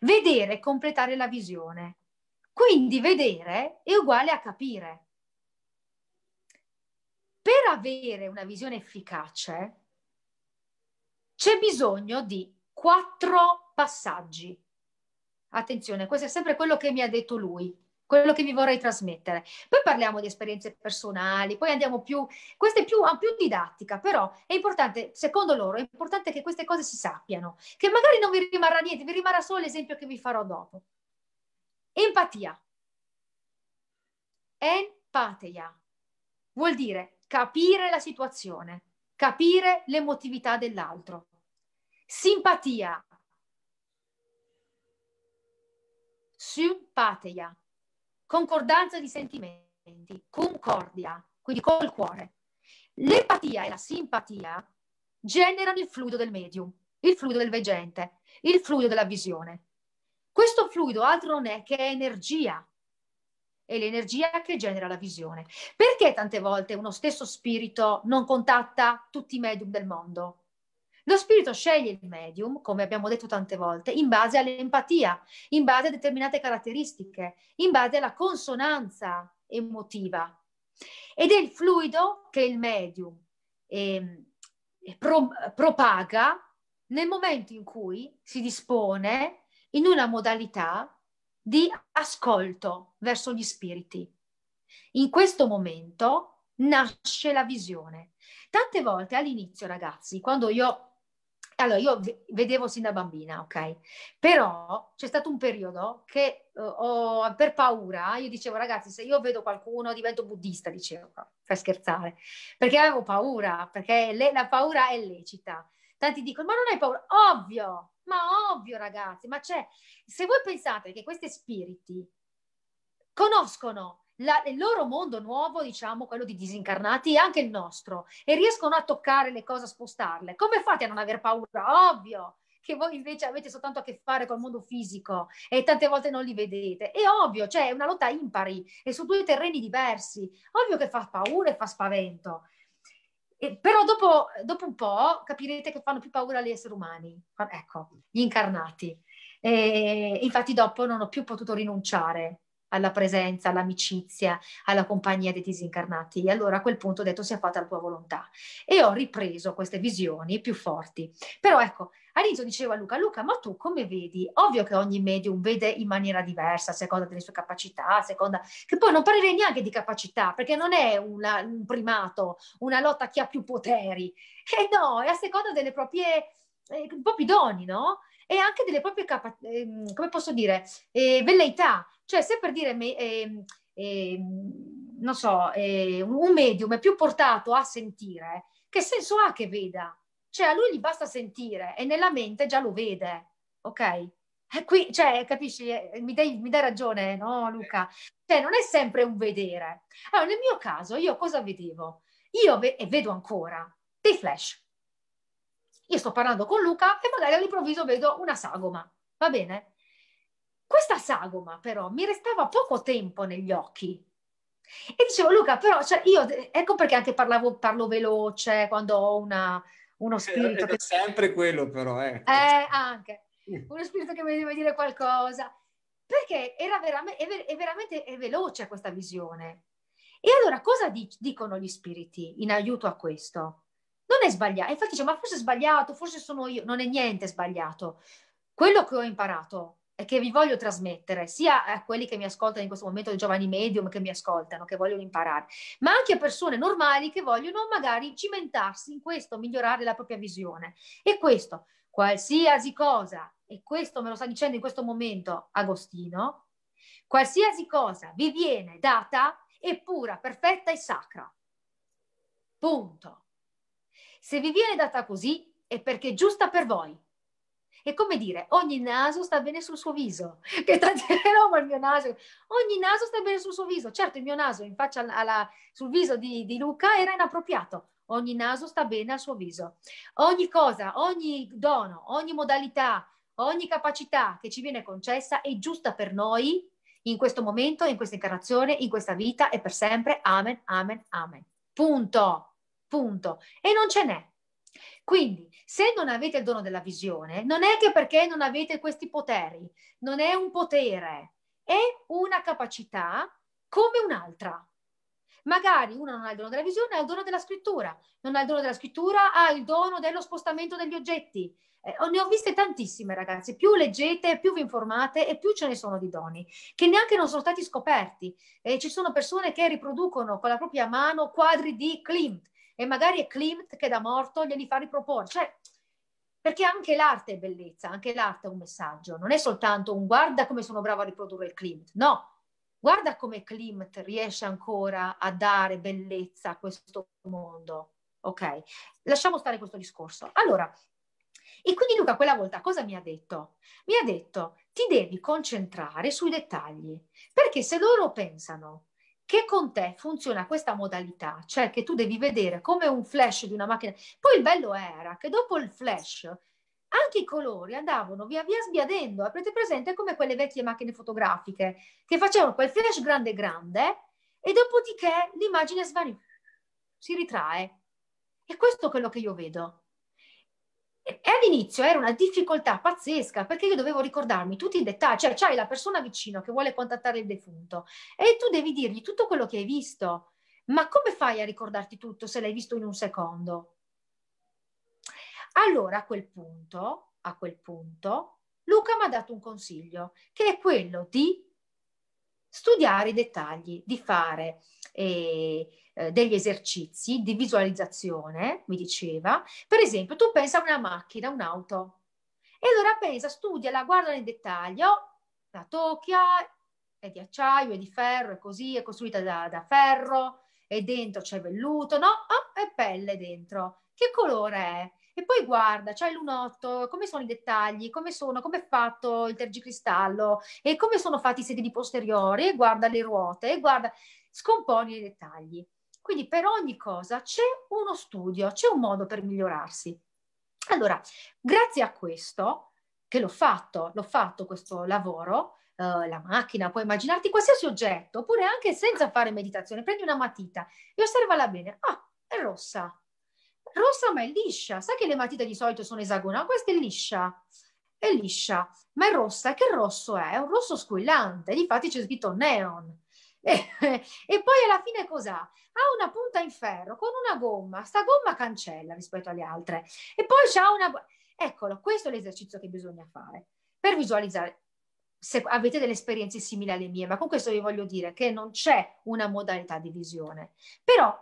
Vedere, completare la visione. Quindi vedere è uguale a capire. Per avere una visione efficace c'è bisogno di quattro passaggi. Attenzione, questo è sempre quello che mi ha detto lui, quello che vi vorrei trasmettere. Poi parliamo di esperienze personali, poi andiamo più, questa è più, più, didattica, però è importante, secondo loro, è importante che queste cose si sappiano, che magari non vi rimarrà niente, vi rimarrà solo l'esempio che vi farò dopo. Empatia. Empatia. Vuol dire capire la situazione, capire l'emotività dell'altro. Simpatia. Simpatia. Concordanza di sentimenti, concordia, quindi col cuore. L'empatia e la simpatia generano il fluido del medium, il fluido del veggente, il fluido della visione. Questo fluido altro non è che è energia, è l'energia che genera la visione. Perché tante volte uno stesso spirito non contatta tutti i medium del mondo? Lo spirito sceglie il medium, come abbiamo detto tante volte, in base all'empatia, in base a determinate caratteristiche, in base alla consonanza emotiva. Ed è il fluido che il medium eh, pro- propaga nel momento in cui si dispone in una modalità di ascolto verso gli spiriti. In questo momento nasce la visione. Tante volte all'inizio, ragazzi, quando io allora io vedevo sin da bambina, ok? Però c'è stato un periodo che uh, ho, per paura io dicevo ragazzi se io vedo qualcuno divento buddista, dicevo, fa scherzare, perché avevo paura, perché le, la paura è lecita. Tanti dicono, ma non hai paura? Ovvio, ma ovvio ragazzi, ma c'è, se voi pensate che questi spiriti conoscono la, il loro mondo nuovo, diciamo, quello di disincarnati, e anche il nostro, e riescono a toccare le cose, a spostarle, come fate a non aver paura? Ovvio che voi invece avete soltanto a che fare col mondo fisico e tante volte non li vedete. È ovvio, cioè è una lotta impari e su due terreni diversi. Ovvio che fa paura e fa spavento, e, però dopo, dopo, un po' capirete che fanno più paura agli esseri umani, ecco, gli incarnati. E, infatti dopo non ho più potuto rinunciare alla presenza, all'amicizia, alla compagnia dei disincarnati. E allora a quel punto ho detto sia fatta la tua volontà. E ho ripreso queste visioni più forti. Però ecco, Arigio diceva a Luca, Luca, ma tu come vedi? Ovvio che ogni medium vede in maniera diversa, a seconda delle sue capacità, a seconda... che poi non parlerei neanche di capacità, perché non è una, un primato, una lotta a chi ha più poteri. E eh no, è a seconda delle proprie... Eh, propri doni, no? E anche delle proprie, capa- ehm, come posso dire, eh, velleità. Cioè, se per dire... Me, ehm, ehm, non so, eh, un medium è più portato a sentire, che senso ha che veda? Cioè a lui gli basta sentire e nella mente già lo vede, ok? E Qui, cioè, capisci, eh, mi dai, mi dai, ragione, no Luca? Cioè, non è sempre un vedere. Allora, nel mio caso, io cosa vedevo? Io, ve- e vedo ancora, dei flash. Io sto parlando con Luca e magari all'improvviso vedo una sagoma, va bene? Questa sagoma, però, mi restava poco tempo negli occhi. E dicevo, Luca, però, cioè, io, ecco perché anche parlavo, parlo veloce quando ho una, uno spirito... È, che... sempre quello però, eh. eh anche. Mm. Uno spirito che mi deve dire qualcosa. Perché era veramente, è, è veramente è veloce questa visione. E allora cosa dic- dicono gli spiriti in aiuto a questo? Non è sbagliato. Infatti dice, ma forse è sbagliato, forse sono io. Non è niente sbagliato. Quello che ho imparato che vi voglio trasmettere, sia a quelli che mi ascoltano in questo momento, i giovani medium che mi ascoltano, che vogliono imparare, ma anche a persone normali che vogliono magari cimentarsi in questo, migliorare la propria visione. E questo, qualsiasi cosa, e questo me lo sta dicendo in questo momento Agostino, qualsiasi cosa vi viene data è pura, perfetta e sacra. Punto. Se vi viene data così è perché è giusta per voi. È come dire, ogni naso sta bene sul suo viso, che tratterò il mio naso, ogni naso sta bene sul suo viso. Certo, il mio naso in faccia alla, sul viso di, di Luca era inappropriato, ogni naso sta bene al suo viso. Ogni cosa, ogni dono, ogni modalità, ogni capacità che ci viene concessa è giusta per noi in questo momento, in questa incarnazione, in questa vita e per sempre. Amen, amen, amen. Punto, punto. E non ce n'è quindi, se non avete il dono della visione, non è che perché non avete questi poteri, non è un potere, è una capacità come un'altra. Magari uno non ha il dono della visione, ha il dono della scrittura, non ha il dono della scrittura, ha il dono dello spostamento degli oggetti. Eh, ne ho viste tantissime ragazzi, più leggete, più vi informate e più ce ne sono di doni che neanche non sono stati scoperti. Eh, ci sono persone che riproducono con la propria mano quadri di Klimt, e magari è Klimt che da morto glieli fa riproporre. Cioè, perché anche l'arte è bellezza, anche l'arte è un messaggio, non è soltanto un guarda come sono bravo a riprodurre il Klimt, no, guarda come Klimt riesce ancora a dare bellezza a questo mondo. Ok, lasciamo stare questo discorso. Allora, e quindi Luca quella volta cosa mi ha detto? Mi ha detto ti devi concentrare sui dettagli, perché se loro pensano che con te funziona questa modalità, cioè che tu devi vedere come un flash di una macchina. Poi il bello era che dopo il flash anche i colori andavano via via sbiadendo, avete presente come quelle vecchie macchine fotografiche che facevano quel flash grande grande e dopodiché l'immagine svaniva, si ritrae. E questo è quello che io vedo. E all'inizio era una difficoltà pazzesca perché io dovevo ricordarmi tutti i dettagli, cioè c'hai la persona vicino che vuole contattare il defunto e tu devi dirgli tutto quello che hai visto, ma come fai a ricordarti tutto se l'hai visto in un secondo? Allora a quel punto, a quel punto, Luca mi ha dato un consiglio che è quello di studiare i dettagli, di fare eh, eh, degli esercizi di visualizzazione, mi diceva. Per esempio, tu pensa a una macchina, un'auto, e allora pensa, studiala, guarda nel dettaglio, la tocchia è di acciaio, è di ferro, è così, è costruita da, da ferro, e dentro c'è velluto, no? Oh, è pelle dentro. Che colore è? E poi guarda, c'hai l'unotto, come sono i dettagli, come sono, come è fatto il tergicristallo e come sono fatti i sedili posteriori, e guarda le ruote, e guarda, scomponi i dettagli. Quindi per ogni cosa c'è uno studio, c'è un modo per migliorarsi. Allora, grazie a questo, che l'ho fatto, l'ho fatto questo lavoro, eh, la macchina, puoi immaginarti qualsiasi oggetto, oppure anche senza fare meditazione, prendi una matita e osservala bene. Ah, è rossa rossa ma è liscia. Sai che le matite di solito sono esagonali? Questa è liscia. È liscia, ma è rossa. Che rosso è? È un rosso squillante. Difatti c'è scritto neon. E, e poi alla fine cos'ha? Ha una punta in ferro con una gomma. Sta gomma cancella rispetto alle altre. E poi c'ha una... Eccolo, questo è l'esercizio che bisogna fare per visualizzare se avete delle esperienze simili alle mie, ma con questo vi voglio dire che non c'è una modalità di visione, però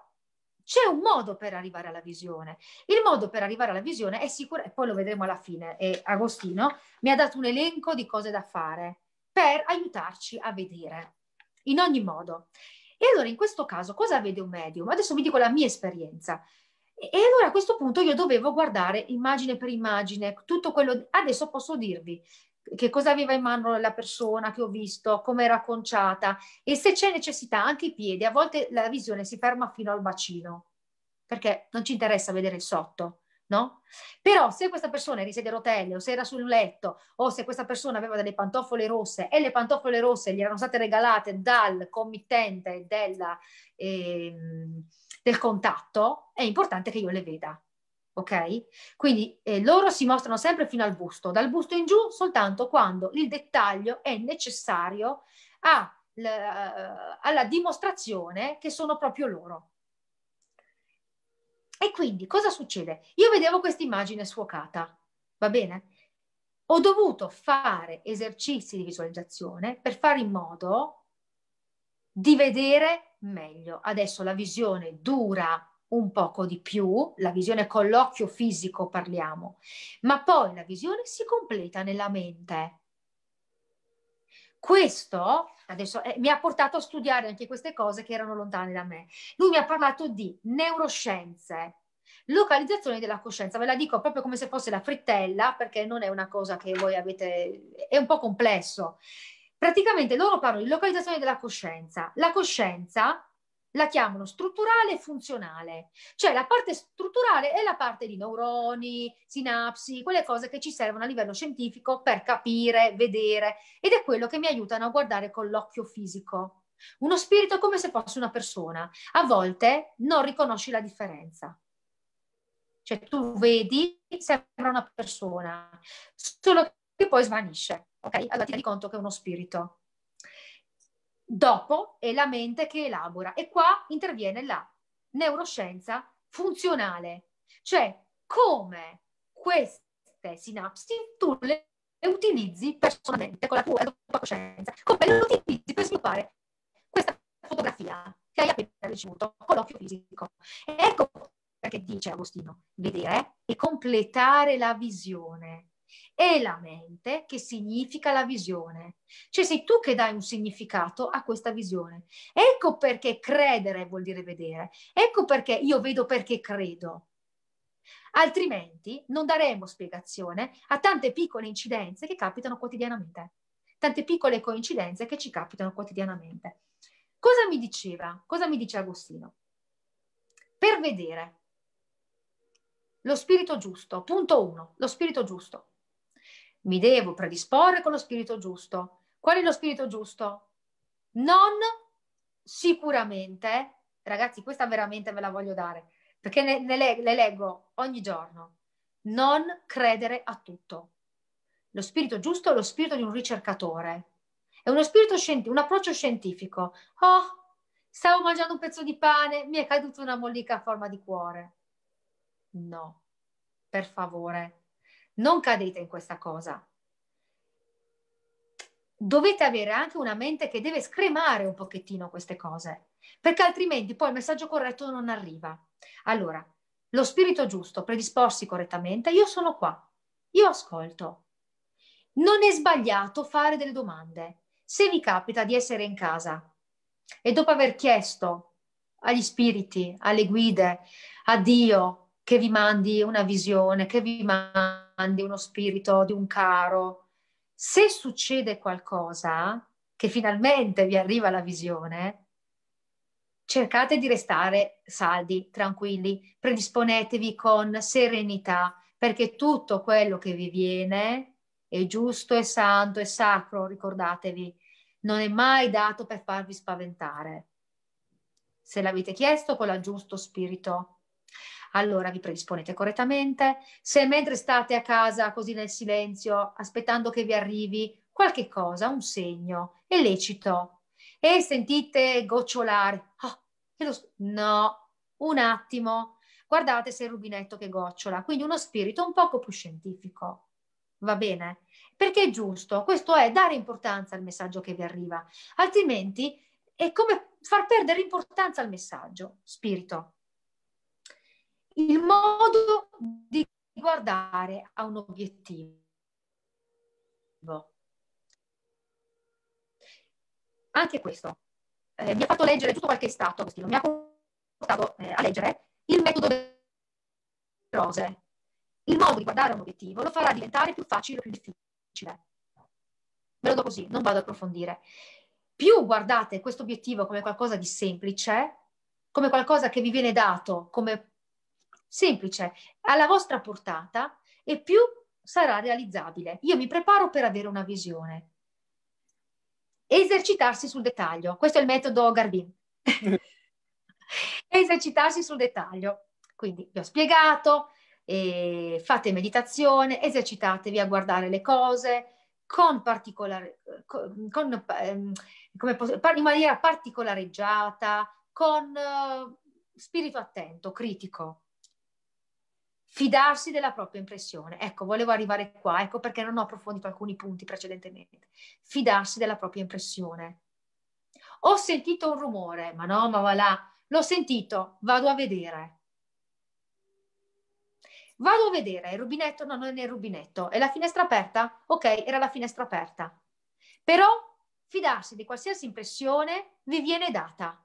c'è un modo per arrivare alla visione. Il modo per arrivare alla visione è sicuro, e poi lo vedremo alla fine, e Agostino mi ha dato un elenco di cose da fare per aiutarci a vedere, in ogni modo. E allora in questo caso cosa vede un medium? Adesso vi dico la mia esperienza. E allora a questo punto io dovevo guardare immagine per immagine, tutto quello... Adesso posso dirvi che cosa aveva in mano la persona che ho visto, come era conciata e se c'è necessità anche i piedi, a volte la visione si ferma fino al bacino perché non ci interessa vedere il sotto, no? Però se questa persona risiede a rotelle o se era sul letto o se questa persona aveva delle pantofole rosse e le pantofole rosse gli erano state regalate dal committente della, eh, del contatto, è importante che io le veda ok? Quindi eh, loro si mostrano sempre fino al busto, dal busto in giù soltanto quando il dettaglio è necessario al, eh, alla dimostrazione che sono proprio loro. E quindi cosa succede? Io vedevo questa immagine sfocata, va bene? Ho dovuto fare esercizi di visualizzazione per fare in modo di vedere meglio. Adesso la visione dura un poco di più, la visione con l'occhio fisico parliamo, ma poi la visione si completa nella mente. Questo adesso eh, mi ha portato a studiare anche queste cose che erano lontane da me. Lui mi ha parlato di neuroscienze, localizzazione della coscienza. Ve la dico proprio come se fosse la frittella, perché non è una cosa che voi avete, è un po' complesso. Praticamente loro parlano di localizzazione della coscienza. La coscienza la chiamano strutturale e funzionale, cioè la parte strutturale è la parte di neuroni, sinapsi, quelle cose che ci servono a livello scientifico per capire, vedere ed è quello che mi aiutano a guardare con l'occhio fisico. Uno spirito è come se fosse una persona, a volte non riconosci la differenza. Cioè tu vedi, sembra una persona, solo che poi svanisce, ok? Allora ti rendi conto che è uno spirito. Dopo è la mente che elabora e qua interviene la neuroscienza funzionale, cioè come queste sinapsi tu le utilizzi personalmente con la tua, la tua coscienza, come le utilizzi per sviluppare questa fotografia che hai appena ricevuto con l'occhio fisico. Ecco perché dice Agostino, vedere e completare la visione e la mente che significa la visione. Cioè sei tu che dai un significato a questa visione. Ecco perché credere vuol dire vedere. Ecco perché io vedo perché credo. Altrimenti non daremo spiegazione a tante piccole incidenze che capitano quotidianamente, tante piccole coincidenze che ci capitano quotidianamente. Cosa mi diceva? Cosa mi dice Agostino? Per vedere lo spirito giusto, punto uno, lo spirito giusto. Mi devo predisporre con lo spirito giusto. Qual è lo spirito giusto? Non sicuramente, ragazzi, questa veramente ve la voglio dare, perché ne, ne le, le leggo ogni giorno. Non credere a tutto. Lo spirito giusto è lo spirito di un ricercatore. È uno spirito scientifico, un approccio scientifico. Oh, stavo mangiando un pezzo di pane, mi è caduta una mollica a forma di cuore. No, per favore, non cadete in questa cosa. Dovete avere anche una mente che deve scremare un pochettino queste cose, perché altrimenti poi il messaggio corretto non arriva. Allora, lo spirito giusto, predisporsi correttamente, io sono qua, io ascolto. Non è sbagliato fare delle domande. Se vi capita di essere in casa e dopo aver chiesto agli spiriti, alle guide, a Dio che vi mandi una visione, che vi mandi comandi, uno spirito di un caro. Se succede qualcosa, che finalmente vi arriva la visione, cercate di restare saldi, tranquilli, predisponetevi con serenità, perché tutto quello che vi viene è giusto, è santo, è sacro, ricordatevi, non è mai dato per farvi spaventare. Se l'avete chiesto con il giusto spirito allora vi predisponete correttamente. Se mentre state a casa così nel silenzio, aspettando che vi arrivi qualche cosa, un segno, è lecito, e sentite gocciolare, oh, lo... no, un attimo, guardate se è il rubinetto che gocciola, quindi uno spirito un poco più scientifico. Va bene? Perché è giusto, questo è dare importanza al messaggio che vi arriva, altrimenti è come far perdere importanza al messaggio, spirito il modo di guardare a un obiettivo. Anche questo. Eh, mi ha fatto leggere tutto qualche stato, Agostino, mi ha portato eh, a leggere il metodo delle rose. Il modo di guardare a un obiettivo lo farà diventare più facile o più difficile. Ve lo do così, non vado ad approfondire. Più guardate questo obiettivo come qualcosa di semplice, come qualcosa che vi viene dato come semplice, alla vostra portata e più sarà realizzabile. Io mi preparo per avere una visione. Esercitarsi sul dettaglio, questo è il metodo Garbin. esercitarsi sul dettaglio. Quindi vi ho spiegato, eh, fate meditazione, esercitatevi a guardare le cose con particolare, con, con, ehm, posso, in maniera particolareggiata, con eh, spirito attento, critico fidarsi della propria impressione. Ecco, volevo arrivare qua, ecco perché non ho approfondito alcuni punti precedentemente. Fidarsi della propria impressione. Ho sentito un rumore, ma no, ma va là, l'ho sentito, vado a vedere. Vado a vedere, il rubinetto no, non è il rubinetto, è la finestra aperta? Ok, era la finestra aperta. Però fidarsi di qualsiasi impressione vi viene data,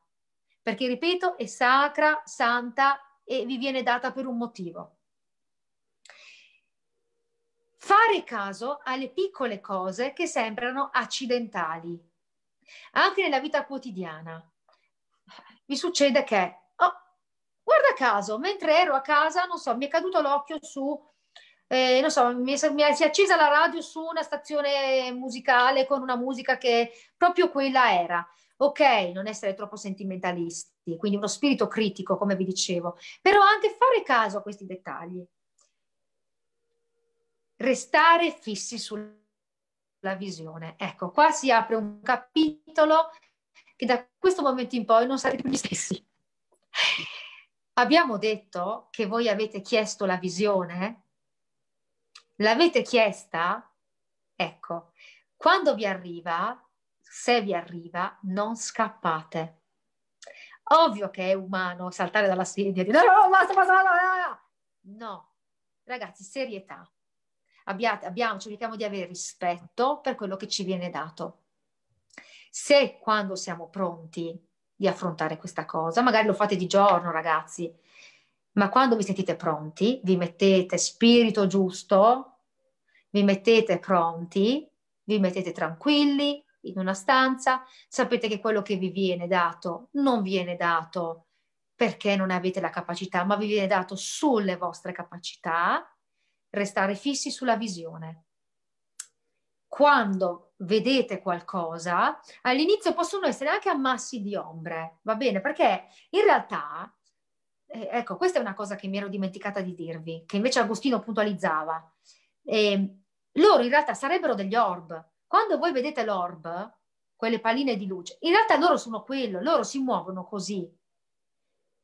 perché ripeto, è sacra, santa e vi viene data per un motivo. Fare caso alle piccole cose che sembrano accidentali, anche nella vita quotidiana. Mi succede che, oh, guarda caso, mentre ero a casa, non so, mi è caduto l'occhio su, eh, non so, mi, è, mi è, si è accesa la radio su una stazione musicale con una musica che proprio quella era ok, non essere troppo sentimentalisti, quindi uno spirito critico, come vi dicevo, però anche fare caso a questi dettagli restare fissi sulla visione. Ecco, qua si apre un capitolo che da questo momento in poi non sarete più gli stessi. Abbiamo detto che voi avete chiesto la visione, l'avete chiesta, ecco, quando vi arriva, se vi arriva, non scappate. Ovvio che è umano saltare dalla sedia e dire no, basta, basta, basta, no, ragazzi, serietà abbiate, abbiamo, cerchiamo di avere rispetto per quello che ci viene dato. Se quando siamo pronti di affrontare questa cosa, magari lo fate di giorno ragazzi, ma quando vi sentite pronti, vi mettete spirito giusto, vi mettete pronti, vi mettete tranquilli in una stanza, sapete che quello che vi viene dato non viene dato perché non avete la capacità, ma vi viene dato sulle vostre capacità restare fissi sulla visione. Quando vedete qualcosa, all'inizio possono essere anche ammassi di ombre, va bene? Perché in realtà, eh, ecco, questa è una cosa che mi ero dimenticata di dirvi, che invece Agostino puntualizzava. Eh, loro in realtà sarebbero degli orb. Quando voi vedete l'orb, quelle palline di luce, in realtà loro sono quello, loro si muovono così,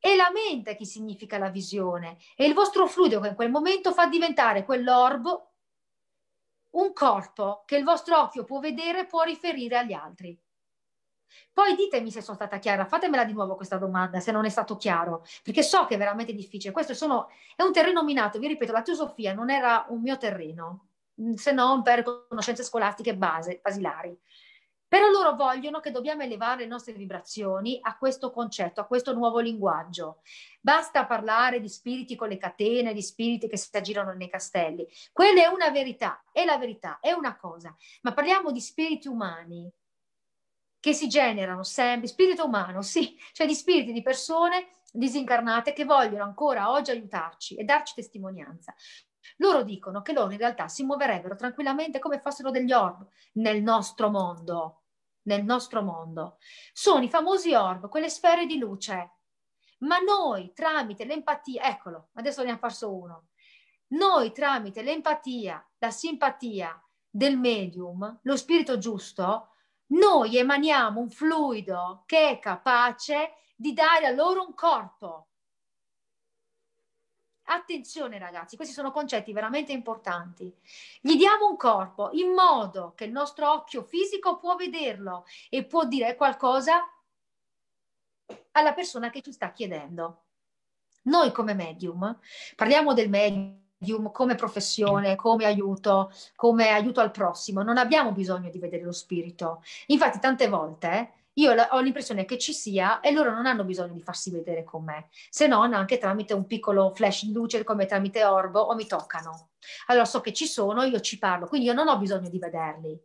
e la mente che significa la visione e il vostro fluido che in quel momento fa diventare quell'orbo un corpo che il vostro occhio può vedere e può riferire agli altri. Poi ditemi se sono stata chiara, fatemela di nuovo questa domanda se non è stato chiaro, perché so che è veramente difficile. Questo sono, è un terreno minato, vi ripeto, la teosofia non era un mio terreno, se non per conoscenze scolastiche base, basilari. Però loro vogliono che dobbiamo elevare le nostre vibrazioni a questo concetto, a questo nuovo linguaggio. Basta parlare di spiriti con le catene, di spiriti che si aggirano nei castelli. Quella è una verità, è la verità, è una cosa. Ma parliamo di spiriti umani che si generano sempre, spirito umano, sì, cioè di spiriti di persone disincarnate che vogliono ancora oggi aiutarci e darci testimonianza. Loro dicono che loro in realtà si muoverebbero tranquillamente come fossero degli orb nel nostro mondo, nel nostro mondo. Sono i famosi orb, quelle sfere di luce. Ma noi tramite l'empatia, eccolo, adesso ne ha perso uno. Noi tramite l'empatia, la simpatia del medium, lo spirito giusto, noi emaniamo un fluido che è capace di dare a loro un corpo. Attenzione ragazzi, questi sono concetti veramente importanti. Gli diamo un corpo in modo che il nostro occhio fisico può vederlo e può dire qualcosa alla persona che ci sta chiedendo. Noi come medium, parliamo del medium come professione, come aiuto, come aiuto al prossimo, non abbiamo bisogno di vedere lo spirito. Infatti tante volte io ho l'impressione che ci sia e loro non hanno bisogno di farsi vedere con me, se non anche tramite un piccolo flash in luce come tramite orbo o mi toccano. Allora so che ci sono, io ci parlo, quindi io non ho bisogno di vederli.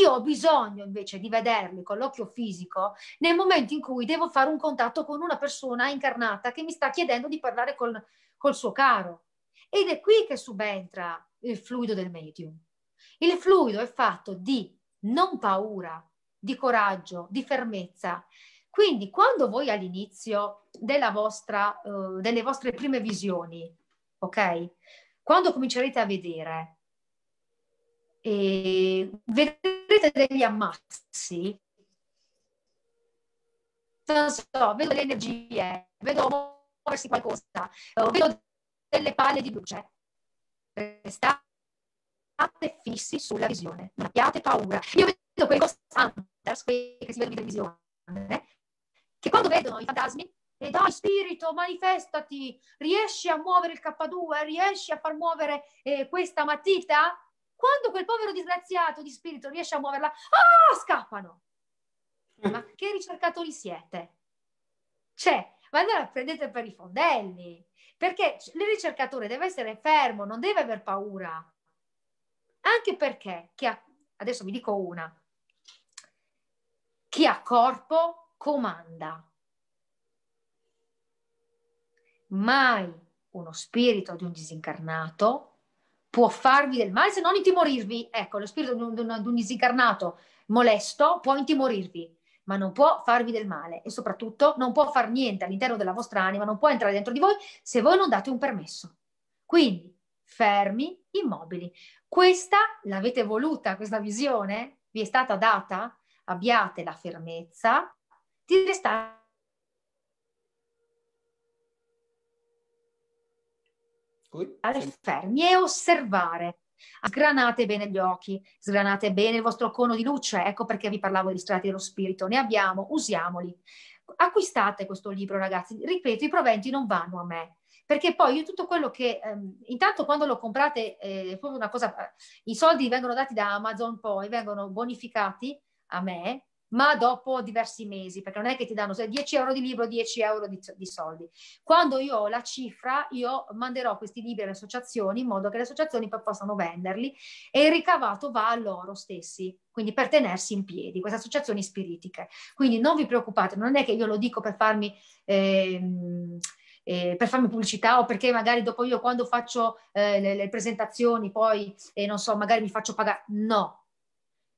Io ho bisogno invece di vederli con l'occhio fisico nel momento in cui devo fare un contatto con una persona incarnata che mi sta chiedendo di parlare col, col suo caro. Ed è qui che subentra il fluido del medium. Il fluido è fatto di non paura, di coraggio, di fermezza. Quindi quando voi all'inizio della vostra, uh, delle vostre prime visioni, ok? Quando comincerete a vedere, e vedrete degli ammazzi, non so, vedo delle energie, vedo muoversi qualcosa, eh, vedo delle palle di luce. Restate fissi sulla visione, non abbiate paura. Io vedo quel costante che si vede in televisione, che quando vedono i fantasmi e dai spirito, manifestati, riesci a muovere il K2, riesci a far muovere eh, questa matita? Quando quel povero disgraziato di spirito riesce a muoverla, ah, scappano! Mm. Ma che ricercatori siete? Cioè, ma allora prendete per i fondelli, perché il ricercatore deve essere fermo, non deve aver paura. Anche perché, che adesso vi dico una, chi ha corpo comanda. Mai uno spirito di un disincarnato può farvi del male se non intimorirvi. Ecco, lo spirito di un, di un, di un disincarnato molesto può intimorirvi, ma non può farvi del male e soprattutto non può far niente all'interno della vostra anima, non può entrare dentro di voi se voi non date un permesso. Quindi fermi, immobili. Questa l'avete voluta, questa visione vi è stata data? abbiate la fermezza di restare Ui, fermi e osservare. Sgranate bene gli occhi, sgranate bene il vostro cono di luce, ecco perché vi parlavo di strati dello spirito, ne abbiamo, usiamoli. Acquistate questo libro ragazzi, ripeto, i proventi non vanno a me, perché poi io tutto quello che ehm, intanto quando lo comprate eh, cosa, eh, i soldi vengono dati da Amazon poi vengono bonificati a me, ma dopo diversi mesi, perché non è che ti danno 10 euro di libro, 10 euro di, di, soldi. Quando io ho la cifra, io manderò questi libri alle associazioni in modo che le associazioni poi possano venderli e il ricavato va a loro stessi, quindi per tenersi in piedi, queste associazioni spiritiche. Quindi non vi preoccupate, non è che io lo dico per farmi... Ehm, eh, per farmi pubblicità o perché magari dopo io quando faccio eh, le, le, presentazioni poi eh, non so magari mi faccio pagare no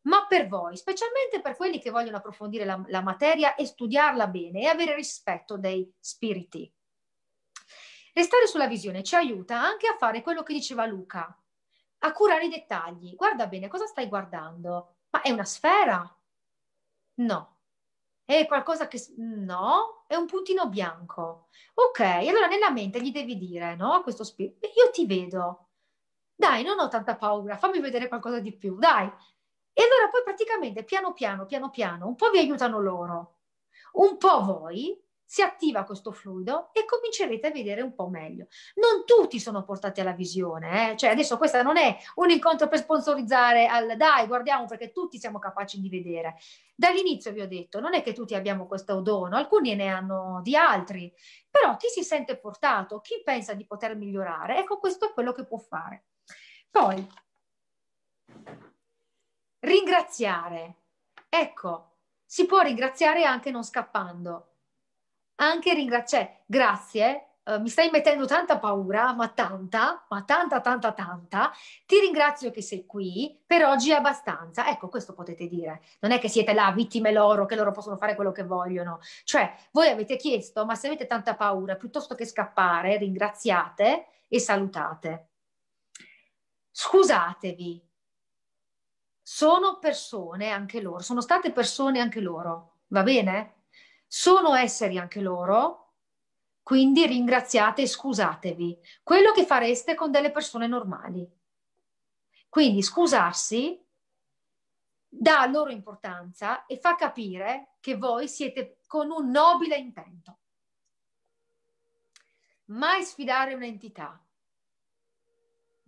ma per voi, specialmente per quelli che vogliono approfondire la, la materia e studiarla bene e avere rispetto dei spiriti. Restare sulla visione ci aiuta anche a fare quello che diceva Luca, a curare i dettagli. Guarda bene cosa stai guardando. Ma è una sfera? No. È qualcosa che... No, è un puntino bianco. Ok, allora nella mente gli devi dire, no, a questo spirito, io ti vedo. Dai, non ho tanta paura, fammi vedere qualcosa di più, dai. E allora poi praticamente piano piano, piano piano, un po' vi aiutano loro, un po' voi, si attiva questo fluido e comincerete a vedere un po' meglio. Non tutti sono portati alla visione, eh? cioè adesso questo non è un incontro per sponsorizzare al dai, guardiamo perché tutti siamo capaci di vedere. Dall'inizio vi ho detto, non è che tutti abbiamo questo dono, alcuni ne hanno di altri, però chi si sente portato, chi pensa di poter migliorare, ecco questo è quello che può fare. Poi Ringraziare. Ecco, si può ringraziare anche non scappando. Anche ringraziare. Grazie, Uh, mi stai mettendo tanta paura, ma tanta, ma tanta, tanta, tanta. Ti ringrazio che sei qui, per oggi è abbastanza. Ecco, questo potete dire. Non è che siete là vittime loro, che loro possono fare quello che vogliono. Cioè, voi avete chiesto, ma se avete tanta paura, piuttosto che scappare, ringraziate e salutate. Scusatevi, sono persone anche loro, sono state persone anche loro, va bene? Sono esseri anche loro, quindi ringraziate e scusatevi, quello che fareste con delle persone normali. Quindi scusarsi dà loro importanza e fa capire che voi siete con un nobile intento. Mai sfidare un'entità,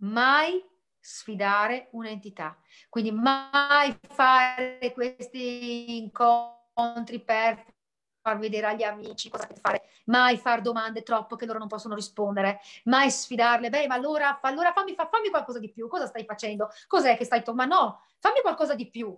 mai sfidare un'entità. Quindi mai fare questi incontri per far vedere agli amici cosa fare, mai far domande troppo che loro non possono rispondere, mai sfidarle, beh ma allora, allora fammi, fammi qualcosa di più, cosa stai facendo, cos'è che stai tomando, ma no, fammi qualcosa di più,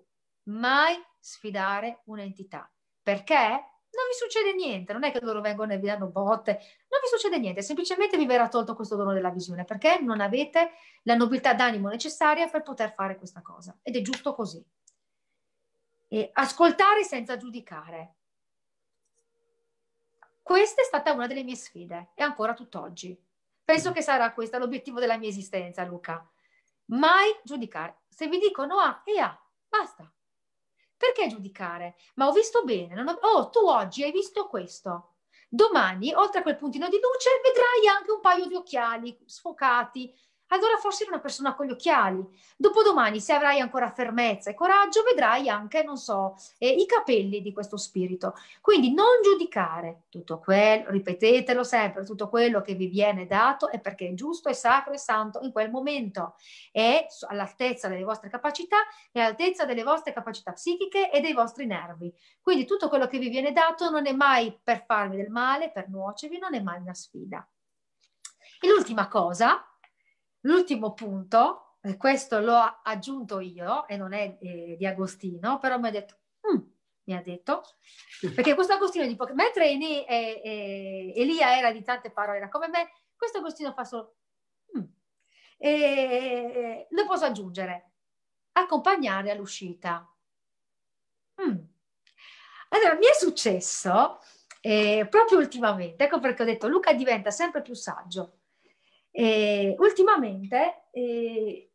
mai sfidare un'entità, perché non vi succede niente, non è che loro vengono e vi danno botte, non vi succede niente, semplicemente vi verrà tolto questo dono della visione perché non avete la nobiltà d'animo necessaria per poter fare questa cosa ed è giusto così. E ascoltare senza giudicare. Questa è stata una delle mie sfide e ancora tutt'oggi. Penso che sarà questo l'obiettivo della mia esistenza, Luca. Mai giudicare. Se vi dicono A, ah, è A, basta. Perché giudicare? Ma ho visto bene, ho... oh, tu oggi hai visto questo. Domani, oltre a quel puntino di luce, vedrai anche un paio di occhiali sfocati allora forse eri una persona con gli occhiali. Dopodomani, se avrai ancora fermezza e coraggio, vedrai anche, non so, eh, i capelli di questo spirito. Quindi non giudicare tutto quello, ripetetelo sempre, tutto quello che vi viene dato è perché è giusto, è sacro e santo in quel momento. È all'altezza delle vostre capacità, è all'altezza delle vostre capacità psichiche e dei vostri nervi. Quindi tutto quello che vi viene dato non è mai per farvi del male, per nuocervi, non è mai una sfida. E l'ultima cosa L'ultimo punto, e questo l'ho aggiunto io e non è eh, di Agostino, però mi ha detto, mm", mi ha detto, perché questo Agostino di poche, mentre Eni, eh, eh, Elia era di tante parole, era come me, questo Agostino fa solo, mm". e, lo posso aggiungere, accompagnare all'uscita. Mm. Allora, mi è successo eh, proprio ultimamente, ecco perché ho detto Luca diventa sempre più saggio e eh, ultimamente eh,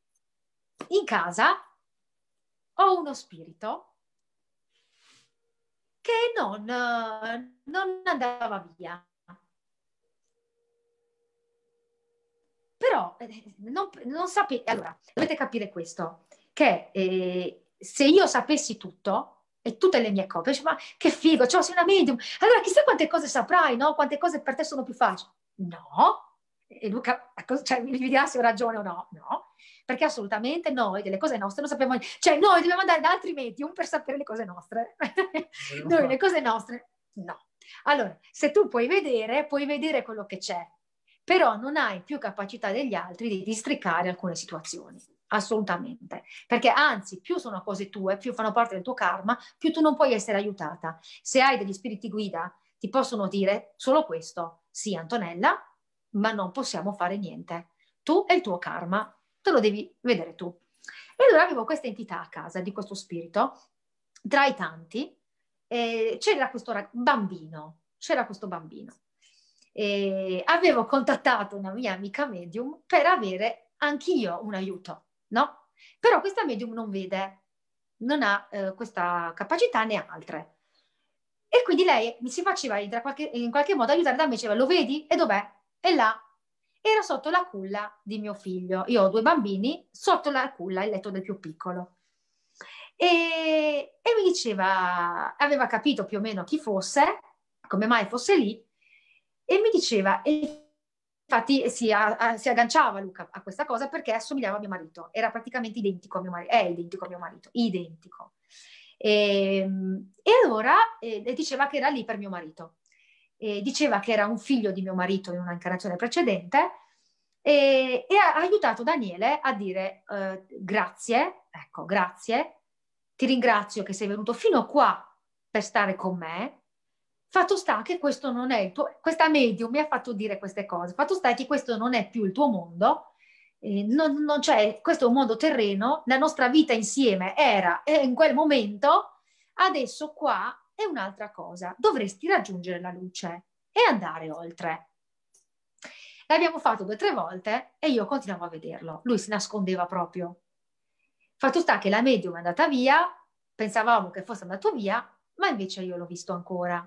in casa ho uno spirito che non, non andava via. Però eh, non, non sapevo, allora dovete capire questo, che eh, se io sapessi tutto, e tutte le mie copie. ma che figo, cioè sei una medium. Allora chissà quante cose saprai, no? Quante cose per te sono più facili. No, e Luca, cioè, mi dirà se ho ragione o no, no, perché assolutamente noi delle cose nostre non sappiamo, cioè noi dobbiamo andare da altri medium per sapere le cose nostre, noi le cose nostre no. Allora, se tu puoi vedere, puoi vedere quello che c'è, però non hai più capacità degli altri di districare alcune situazioni, assolutamente, perché anzi più sono cose tue, più fanno parte del tuo karma, più tu non puoi essere aiutata. Se hai degli spiriti guida, ti possono dire solo questo, sì Antonella, ma non possiamo fare niente. Tu e il tuo karma, te lo devi vedere tu. E allora avevo questa entità a casa di questo spirito, tra i tanti, eh, c'era questo rag- bambino, c'era questo bambino. E avevo contattato una mia amica medium per avere anch'io un aiuto, no? Però questa medium non vede, non ha eh, questa capacità né altre. E quindi lei mi si faceva in qualche, in qualche modo aiutare da me, diceva lo vedi e dov'è? e là era sotto la culla di mio figlio. Io ho due bambini, sotto la culla il letto del più piccolo. E, e, mi diceva, aveva capito più o meno chi fosse, come mai fosse lì, e mi diceva, e infatti si, a, si agganciava Luca a questa cosa perché assomigliava a mio marito, era praticamente identico a mio marito, è identico a mio marito, identico. E, ehm, e allora eh, e diceva che era lì per mio marito eh, diceva che era un figlio di mio marito in un'incarnazione precedente e, e, ha aiutato Daniele a dire eh, grazie, ecco grazie, ti ringrazio che sei venuto fino qua per stare con me. Fatto sta che questo non è il tuo, questa medium mi ha fatto dire queste cose, fatto sta che questo non è più il tuo mondo, eh, non, non cioè, questo è un mondo terreno, la nostra vita insieme era eh, in quel momento, adesso qua è un'altra cosa. Dovresti raggiungere la luce e andare oltre. L'abbiamo fatto due o tre volte e io continuavo a vederlo. Lui si nascondeva proprio. Fatto sta che la medium è andata via, pensavamo che fosse andato via, ma invece io l'ho visto ancora.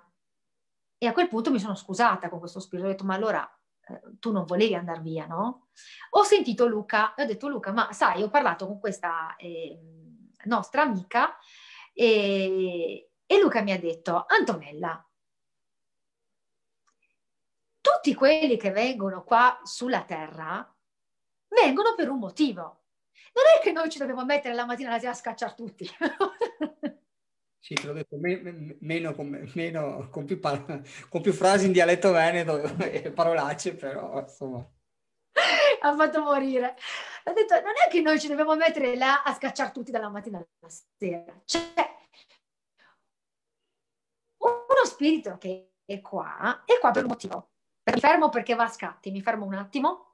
E a quel punto mi sono scusata con questo spirito, ho detto ma allora eh, tu non volevi andare via, no? Ho sentito Luca e ho detto Luca, ma sai, ho parlato con questa eh, nostra amica e, e Luca mi ha detto, Antonella, tutti quelli che vengono qua sulla Terra vengono per un motivo. Non è che noi ci dobbiamo mettere la mattina alla sera a scacciare tutti. Sì, te l'ho detto, meno, con, meno, con, più, par- con più frasi in dialetto veneto e parolacce, però insomma ha fatto morire. Ha detto, non è che noi ci dobbiamo mettere là a scacciare tutti dalla mattina alla sera. Cioè, spirito che è qua è qua per un motivo. Mi fermo perché va a scatti, mi fermo un attimo.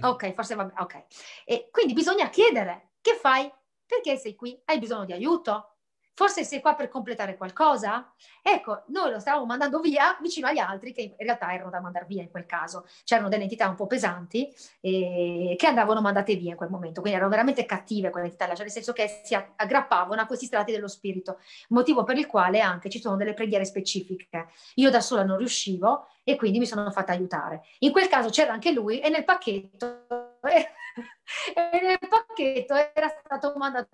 Ok, forse va bene. Ok. E quindi bisogna chiedere che fai? Perché sei qui? Hai bisogno di aiuto? Forse sei qua per completare qualcosa? Ecco, noi lo stavamo mandando via vicino agli altri che in realtà erano da mandare via in quel caso. C'erano delle entità un po' pesanti eh, che andavano mandate via in quel momento, quindi erano veramente cattive quelle entità, cioè nel senso che si aggrappavano a questi strati dello spirito, motivo per il quale anche ci sono delle preghiere specifiche. Io da sola non riuscivo e quindi mi sono fatta aiutare. In quel caso c'era anche lui e nel pacchetto, e nel pacchetto era stato mandato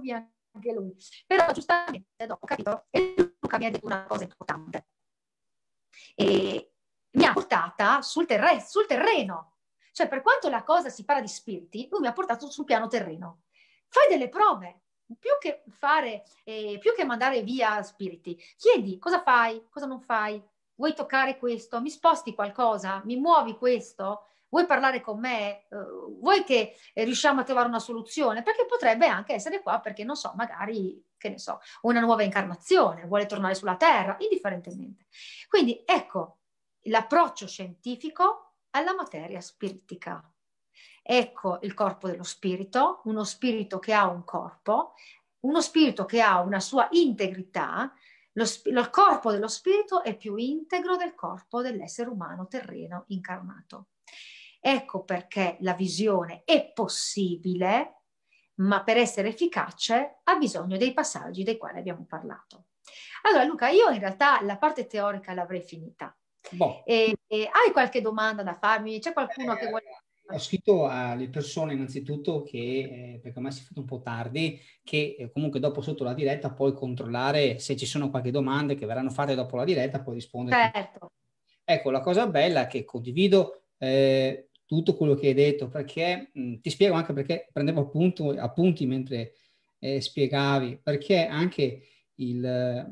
via anche lui. Però giustamente dopo, capito? E Luca mi ha detto una cosa importante. E mi ha portata sul, terre- sul terreno. Cioè, per quanto la cosa si parla di spiriti, lui mi ha portato sul piano terreno. Fai delle prove, più che, fare, eh, più che mandare via spiriti, chiedi cosa fai, cosa non fai, vuoi toccare questo, mi sposti qualcosa, mi muovi questo, Vuoi parlare con me? Eh, vuoi che eh, riusciamo a trovare una soluzione? Perché potrebbe anche essere qua perché, non so, magari, che ne so, una nuova incarnazione, vuole tornare sulla Terra, indifferentemente. Quindi ecco l'approccio scientifico alla materia spiritica. Ecco il corpo dello spirito, uno spirito che ha un corpo, uno spirito che ha una sua integrità, lo, lo, corpo dello spirito è più integro del corpo dell'essere umano terreno incarnato. Ecco perché la visione è possibile, ma per essere efficace ha bisogno dei passaggi dei quali abbiamo parlato. Allora Luca, io in realtà la parte teorica l'avrei finita. Boh. E, e hai qualche domanda da farmi? C'è qualcuno eh, che vuole... Ho scritto alle persone innanzitutto che, eh, perché a me si è fatto un po' tardi, che eh, comunque dopo sotto la diretta puoi controllare se ci sono qualche domanda che verranno fatte dopo la diretta, puoi rispondere. Certo. Ecco, la cosa bella è che condivido eh, tutto quello che hai detto, perché mh, ti spiego anche perché prendevo appunto, appunti mentre eh, spiegavi, perché anche il,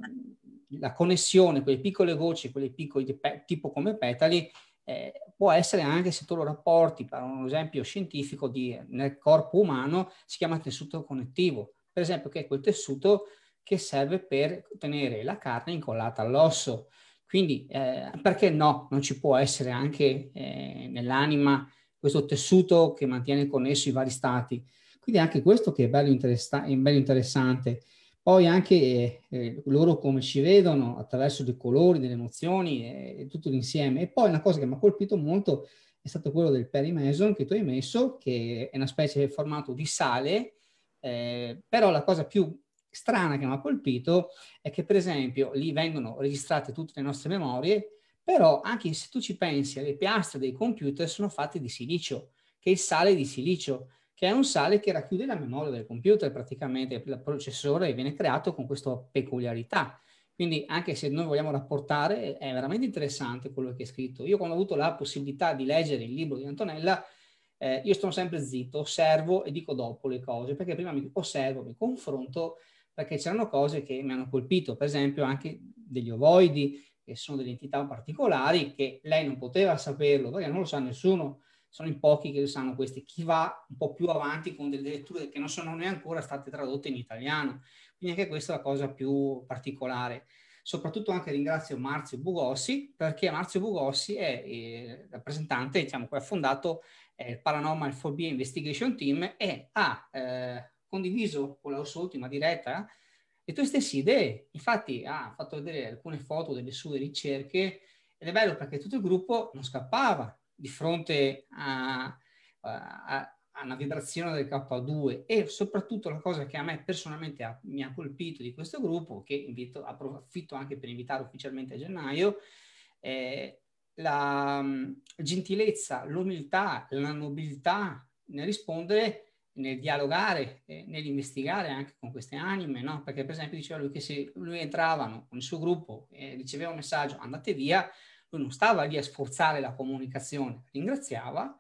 la connessione, quelle piccole voci, quelle piccole tipo come petali, eh, può essere anche se tu lo rapporti, per un esempio scientifico, di, nel corpo umano si chiama tessuto connettivo, per esempio che è quel tessuto che serve per tenere la carne incollata all'osso. Quindi eh, perché no, non ci può essere anche eh, nell'anima questo tessuto che mantiene connesso i vari stati. Quindi anche questo che è bello, interessa- è bello interessante. Poi anche eh, eh loro come ci vedono attraverso dei colori, delle emozioni e tutto l'insieme. E poi una cosa che mi ha colpito molto è stato quello del Perry Mason che tu hai messo, che è una specie di formato di sale, eh, però la cosa più strana che mi ha colpito è che, per esempio, lì vengono registrate tutte le nostre memorie, però anche se tu ci pensi, alle piastre dei computer sono fatte di silicio, che è il sale di silicio, che è un sale che racchiude la memoria del computer, praticamente il processore viene creato con questa peculiarità. Quindi anche se noi vogliamo rapportare, è veramente interessante quello che è scritto. Io quando ho avuto la possibilità di leggere il libro di Antonella, eh, io sto sempre zitto, osservo e dico dopo le cose, perché prima mi osservo, mi confronto perché c'erano cose che mi hanno colpito, per esempio anche degli ovoidi, che sono delle entità particolari, che lei non poteva saperlo, perché non lo sa nessuno, sono in pochi che lo sanno queste. Chi va un po' più avanti con delle letture che non sono neanche ancora state tradotte in italiano. Quindi anche questa è la cosa più particolare. Soprattutto anche ringrazio Marzio Bugossi, perché Marzio Bugossi è il eh, rappresentante, diciamo, che ha fondato il Paranormal Phobia Investigation Team e ha... Eh, condiviso con la sua ultima diretta le tue stesse idee. Infatti ha fatto vedere alcune foto delle sue ricerche ed è bello perché tutto il gruppo non scappava di fronte a, a, a una vibrazione del K2 e soprattutto la cosa che a me personalmente ha, mi ha colpito di questo gruppo, che invito, approfitto anche per invitare ufficialmente a gennaio, è la gentilezza, l'umiltà, la nobiltà nel rispondere nel dialogare, eh, nell'investigare anche con queste anime, no? Perché per esempio diceva lui che se lui entravano con il suo gruppo e riceveva un messaggio andate via, lui non stava lì a sforzare la comunicazione, ringraziava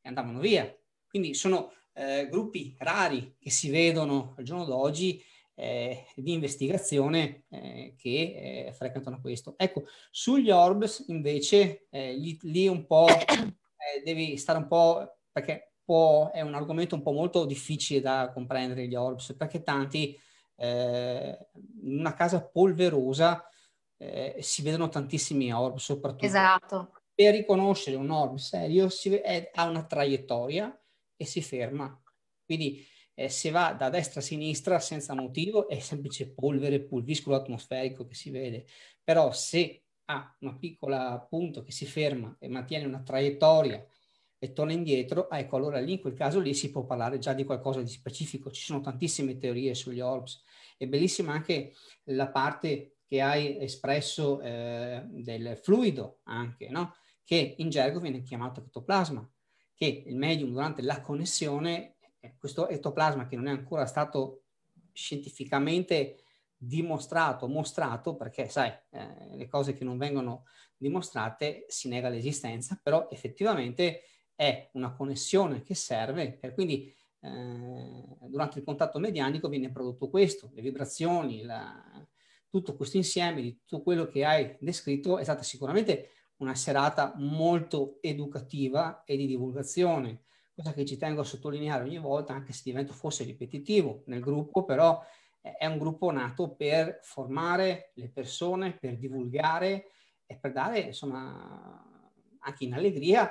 e andavano via. Quindi sono eh, gruppi rari che si vedono al giorno d'oggi eh, di investigazione eh, che eh, frequentano questo. Ecco, sugli orbs invece eh, lì, lì un po' eh, devi stare un po' perché po', è un argomento un po' molto difficile da comprendere gli orbs, perché tanti, eh, una casa polverosa, eh, si vedono tantissimi orbs soprattutto. Esatto. Per riconoscere un orb serio si, è, ha una traiettoria e si ferma. Quindi eh, se va da destra a sinistra senza motivo è semplice polvere, pulviscolo atmosferico che si vede. Però se ha una piccola punto che si ferma e mantiene una traiettoria e torna indietro, ah, ecco allora lì in quel caso lì si può parlare già di qualcosa di specifico, ci sono tantissime teorie sugli orbs, è bellissima anche la parte che hai espresso eh, del fluido anche, no? che in gergo viene chiamato ectoplasma, che il medium durante la connessione, eh, questo ectoplasma che non è ancora stato scientificamente dimostrato, mostrato, perché sai, eh, le cose che non vengono dimostrate si nega l'esistenza, però effettivamente è una connessione che serve, per quindi eh, durante il contatto medianico viene prodotto questo, le vibrazioni, la, tutto questo insieme di tutto quello che hai descritto è stata sicuramente una serata molto educativa e di divulgazione, cosa che ci tengo a sottolineare ogni volta, anche se divento forse ripetitivo nel gruppo, però è un gruppo nato per formare le persone, per divulgare e per dare, insomma, anche in allegria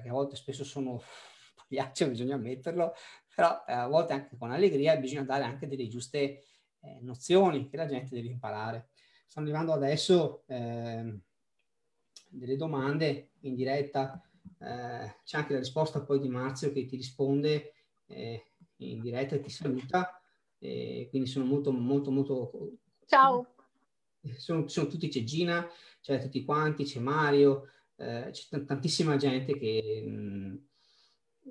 perché a volte spesso sono pagliacci, bisogna ammetterlo, però eh, a volte anche con allegria bisogna dare anche delle giuste eh, nozioni che la gente deve imparare. Stanno arrivando adesso eh, delle domande in diretta, eh, c'è anche la risposta poi di Marzio che ti risponde eh, in diretta e ti saluta, quindi sono molto molto molto... Ciao! Sono, sono tutti, c'è Gina, c'è tutti quanti, c'è Mario, eh, c'è t- tantissima gente che, mhmm,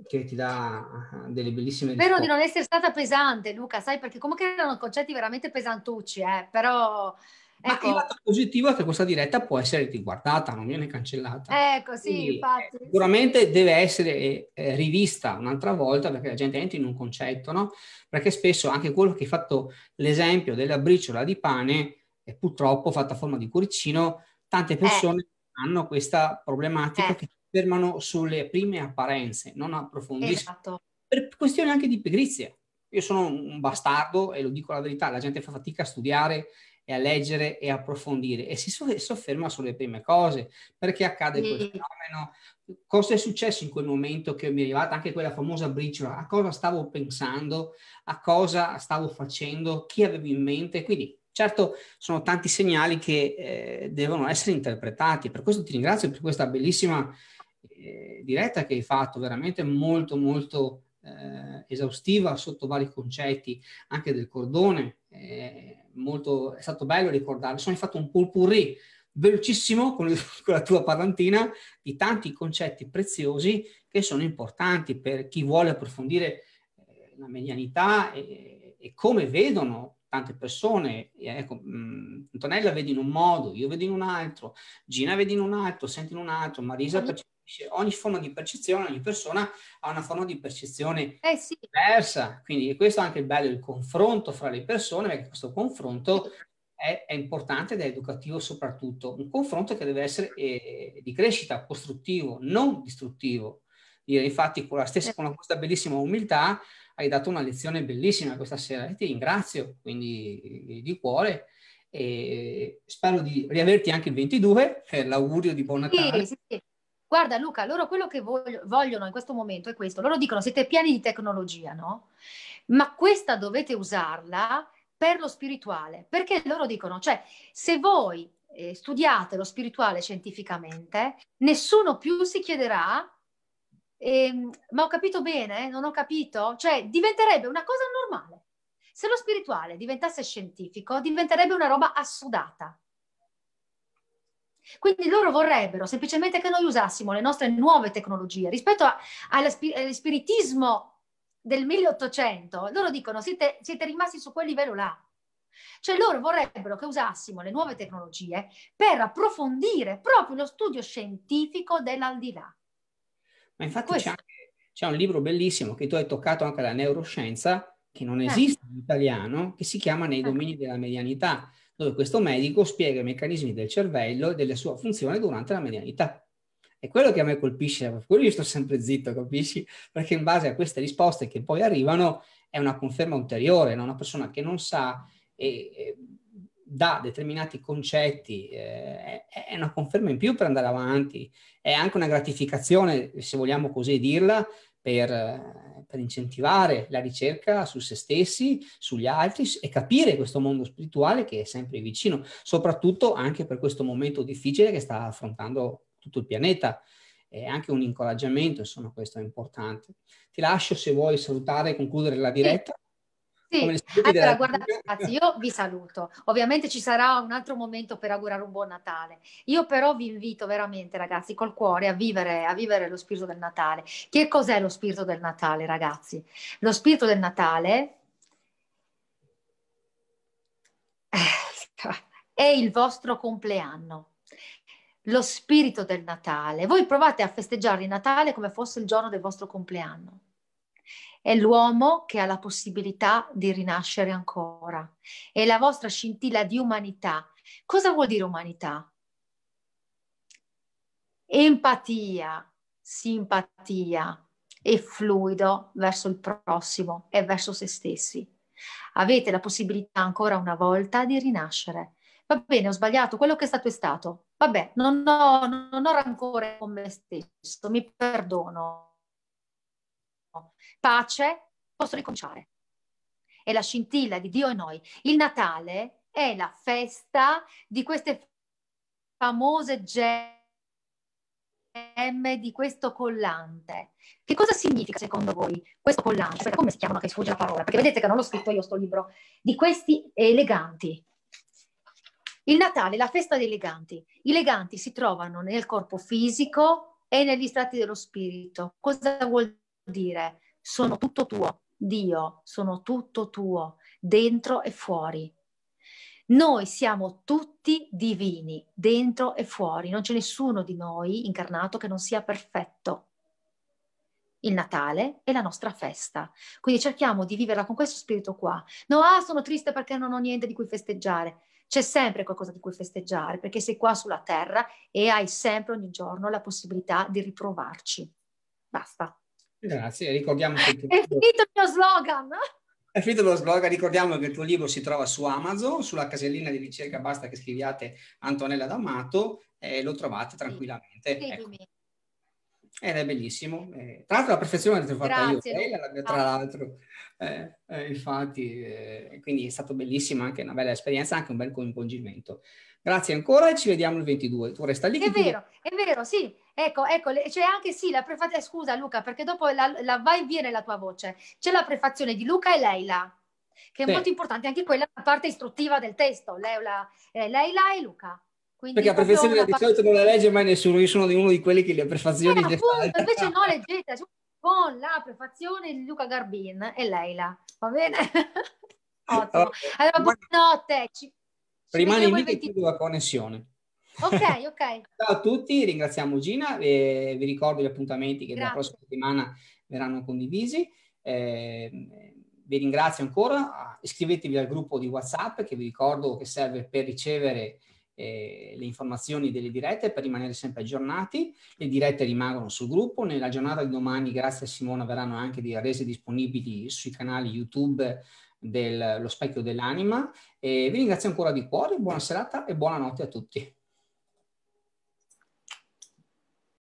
che, ti dà ah, delle bellissime risposte. Spero di non essere stata pesante, Luca, sai, perché comunque erano concetti veramente pesantucci, eh, però... Ecco. Ma il lato positivo è che questa diretta può essere riguardata, non viene cancellata. Ecco, sì, Quindi, infatti. Eh, sicuramente deve essere eh, rivista un'altra volta perché la gente entra in un concetto, no? Perché spesso anche quello che hai fatto l'esempio della briciola di pane è purtroppo fatta a forma di cuoricino, tante persone eh hanno questa problematica eh. che si fermano sulle prime apparenze, non approfondiscono. Esatto. Per questione anche di pigrizia. Io sono un bastardo e lo dico la verità, la gente fa fatica a studiare e a leggere e approfondire e si sofferma sulle prime cose perché accade quel mm. fenomeno cosa è successo in quel momento che mi è arrivata anche quella famosa briciola a cosa stavo pensando a cosa stavo facendo chi avevo in mente quindi Certo, sono tanti segnali che eh, devono essere interpretati, per questo ti ringrazio per questa bellissima eh, diretta che hai fatto, veramente molto molto eh, esaustiva sotto vari concetti, anche del cordone, eh, molto, è stato bello ricordarlo. sono fatto un pulpurri velocissimo con, con la tua parlantina di tanti concetti preziosi che sono importanti per chi vuole approfondire eh, la medianità e, eh, e come vedono tante persone, ecco, mh, mm, Antonella vede in un modo, io vedo in un altro, Gina vede in un altro, sente in un altro, Marisa percepisce, ogni forma di percezione, ogni persona ha una forma di percezione eh sì. diversa, quindi questo è anche il bello, il confronto fra le persone, perché questo confronto è, è importante ed è educativo soprattutto, un confronto che deve essere eh, di crescita, costruttivo, non distruttivo. Io, infatti con, la stessa, eh. con questa bellissima umiltà hai dato una lezione bellissima questa sera e ti ringrazio quindi di cuore e spero di riaverti anche il 22 per l'augurio di buon Natale. Sì, sì. Guarda Luca, loro quello che vogliono in questo momento è questo, loro dicono siete pieni di tecnologia, no? Ma questa dovete usarla per lo spirituale, perché loro dicono, cioè se voi eh, studiate lo spirituale scientificamente, nessuno più si chiederà Ehm, ma ho capito bene? Non ho capito? Cioè, diventerebbe una cosa normale. Se lo spirituale diventasse scientifico, diventerebbe una roba assodata. Quindi loro vorrebbero semplicemente che noi usassimo le nostre nuove tecnologie rispetto a, all'espiritismo del 1800. Loro dicono siete, siete rimasti su quel livello là. Cioè loro vorrebbero che usassimo le nuove tecnologie per approfondire proprio lo studio scientifico dell'aldilà. Ma infatti c'è, anche, c'è, un libro bellissimo che tu hai toccato anche alla neuroscienza, che non eh. esiste in italiano, che si chiama Nei ah. domini della medianità, dove questo medico spiega i meccanismi del cervello e della sua funzione durante la medianità. È quello che a me colpisce, per quello io sto sempre zitto, capisci? Perché in base a queste risposte che poi arrivano è una conferma ulteriore, no? una persona che non sa e, e da determinati concetti eh, è una conferma in più per andare avanti, è anche una gratificazione, se vogliamo così dirla, per, per, incentivare la ricerca su se stessi, sugli altri e capire questo mondo spirituale che è sempre vicino, soprattutto anche per questo momento difficile che sta affrontando tutto il pianeta. È anche un incoraggiamento, insomma, questo è importante. Ti lascio se vuoi salutare e concludere la diretta. Sì, allora guardate ragazzi, io vi saluto. Ovviamente ci sarà un altro momento per augurare un buon Natale. Io però vi invito veramente ragazzi col cuore a vivere, a vivere lo spirito del Natale. Che cos'è lo spirito del Natale ragazzi? Lo spirito del Natale è il vostro compleanno. Lo spirito del Natale. Voi provate a festeggiare il Natale come fosse il giorno del vostro compleanno è l'uomo che ha la possibilità di rinascere ancora, è la vostra scintilla di umanità. Cosa vuol dire umanità? Empatia, simpatia e fluido verso il prossimo e verso se stessi. Avete la possibilità ancora una volta di rinascere. Va bene, ho sbagliato, quello che è stato è stato. Vabbè, non ho, non ho rancore con me stesso, mi perdono pace, possono ricominciare. È la scintilla di Dio in noi. Il Natale è la festa di queste famose gemme, di questo collante. Che cosa significa secondo voi questo collante? Aspetta, come si chiamano che sfugge la parola? Perché vedete che non l'ho scritto io sto libro. Di questi eleganti. Il Natale è la festa dei leganti. I leganti si trovano nel corpo fisico e negli strati dello spirito. Cosa vuol dire? dire sono tutto tuo, Dio, sono tutto tuo, dentro e fuori. Noi siamo tutti divini, dentro e fuori, non c'è nessuno di noi incarnato che non sia perfetto. Il Natale è la nostra festa, quindi cerchiamo di viverla con questo spirito qua. No, ah, sono triste perché non ho niente di cui festeggiare. C'è sempre qualcosa di cui festeggiare, perché sei qua sulla terra e hai sempre ogni giorno la possibilità di riprovarci. Basta. Grazie, ricordiamo che... Tu... È finito il mio slogan! È finito lo slogan, ricordiamo che il tuo libro si trova su Amazon, sulla casellina di ricerca basta che scriviate Antonella D'Amato e lo trovate tranquillamente. Sì, ecco. Ed è bellissimo. Eh, tra l'altro la perfezione l'avete fatta Grazie. io, eh, tra l'altro. Eh, eh infatti, eh, quindi è stato bellissimo, anche una bella esperienza, anche un bel coinvolgimento. Grazie ancora e ci vediamo il 22. Tu resta lì. È vero, ti... è vero, sì. Ecco, ecco, c'è anche sì la prefazione, eh, scusa Luca, perché dopo la, la va e viene la tua voce. C'è la prefazione di Luca e Leila, che è sì. molto importante, anche quella la parte istruttiva del testo, Leila, eh, Leila e Luca. Quindi perché la prefazione di parte... solito non la legge mai nessuno, io sono uno di quelli che le prefazioni... Eh, appunto, invece no, leggete, con la prefazione di Luca Garbin e Leila, va bene? Ottimo. Allora, buonanotte. Ci rimani lì 20... la connessione. Ok, ok. Ciao a tutti, ringraziamo Gina e vi ricordo gli appuntamenti che la prossima settimana verranno condivisi. Eh, vi ringrazio ancora, ah, iscrivetevi al gruppo di WhatsApp che vi ricordo che serve per ricevere eh, le informazioni delle dirette per rimanere sempre aggiornati. Le dirette rimangono sul gruppo. Nella giornata di domani, grazie a Simona, verranno anche rese disponibili sui canali YouTube dello specchio dell'anima. E vi ringrazio ancora di cuore, buona serata e buonanotte a tutti.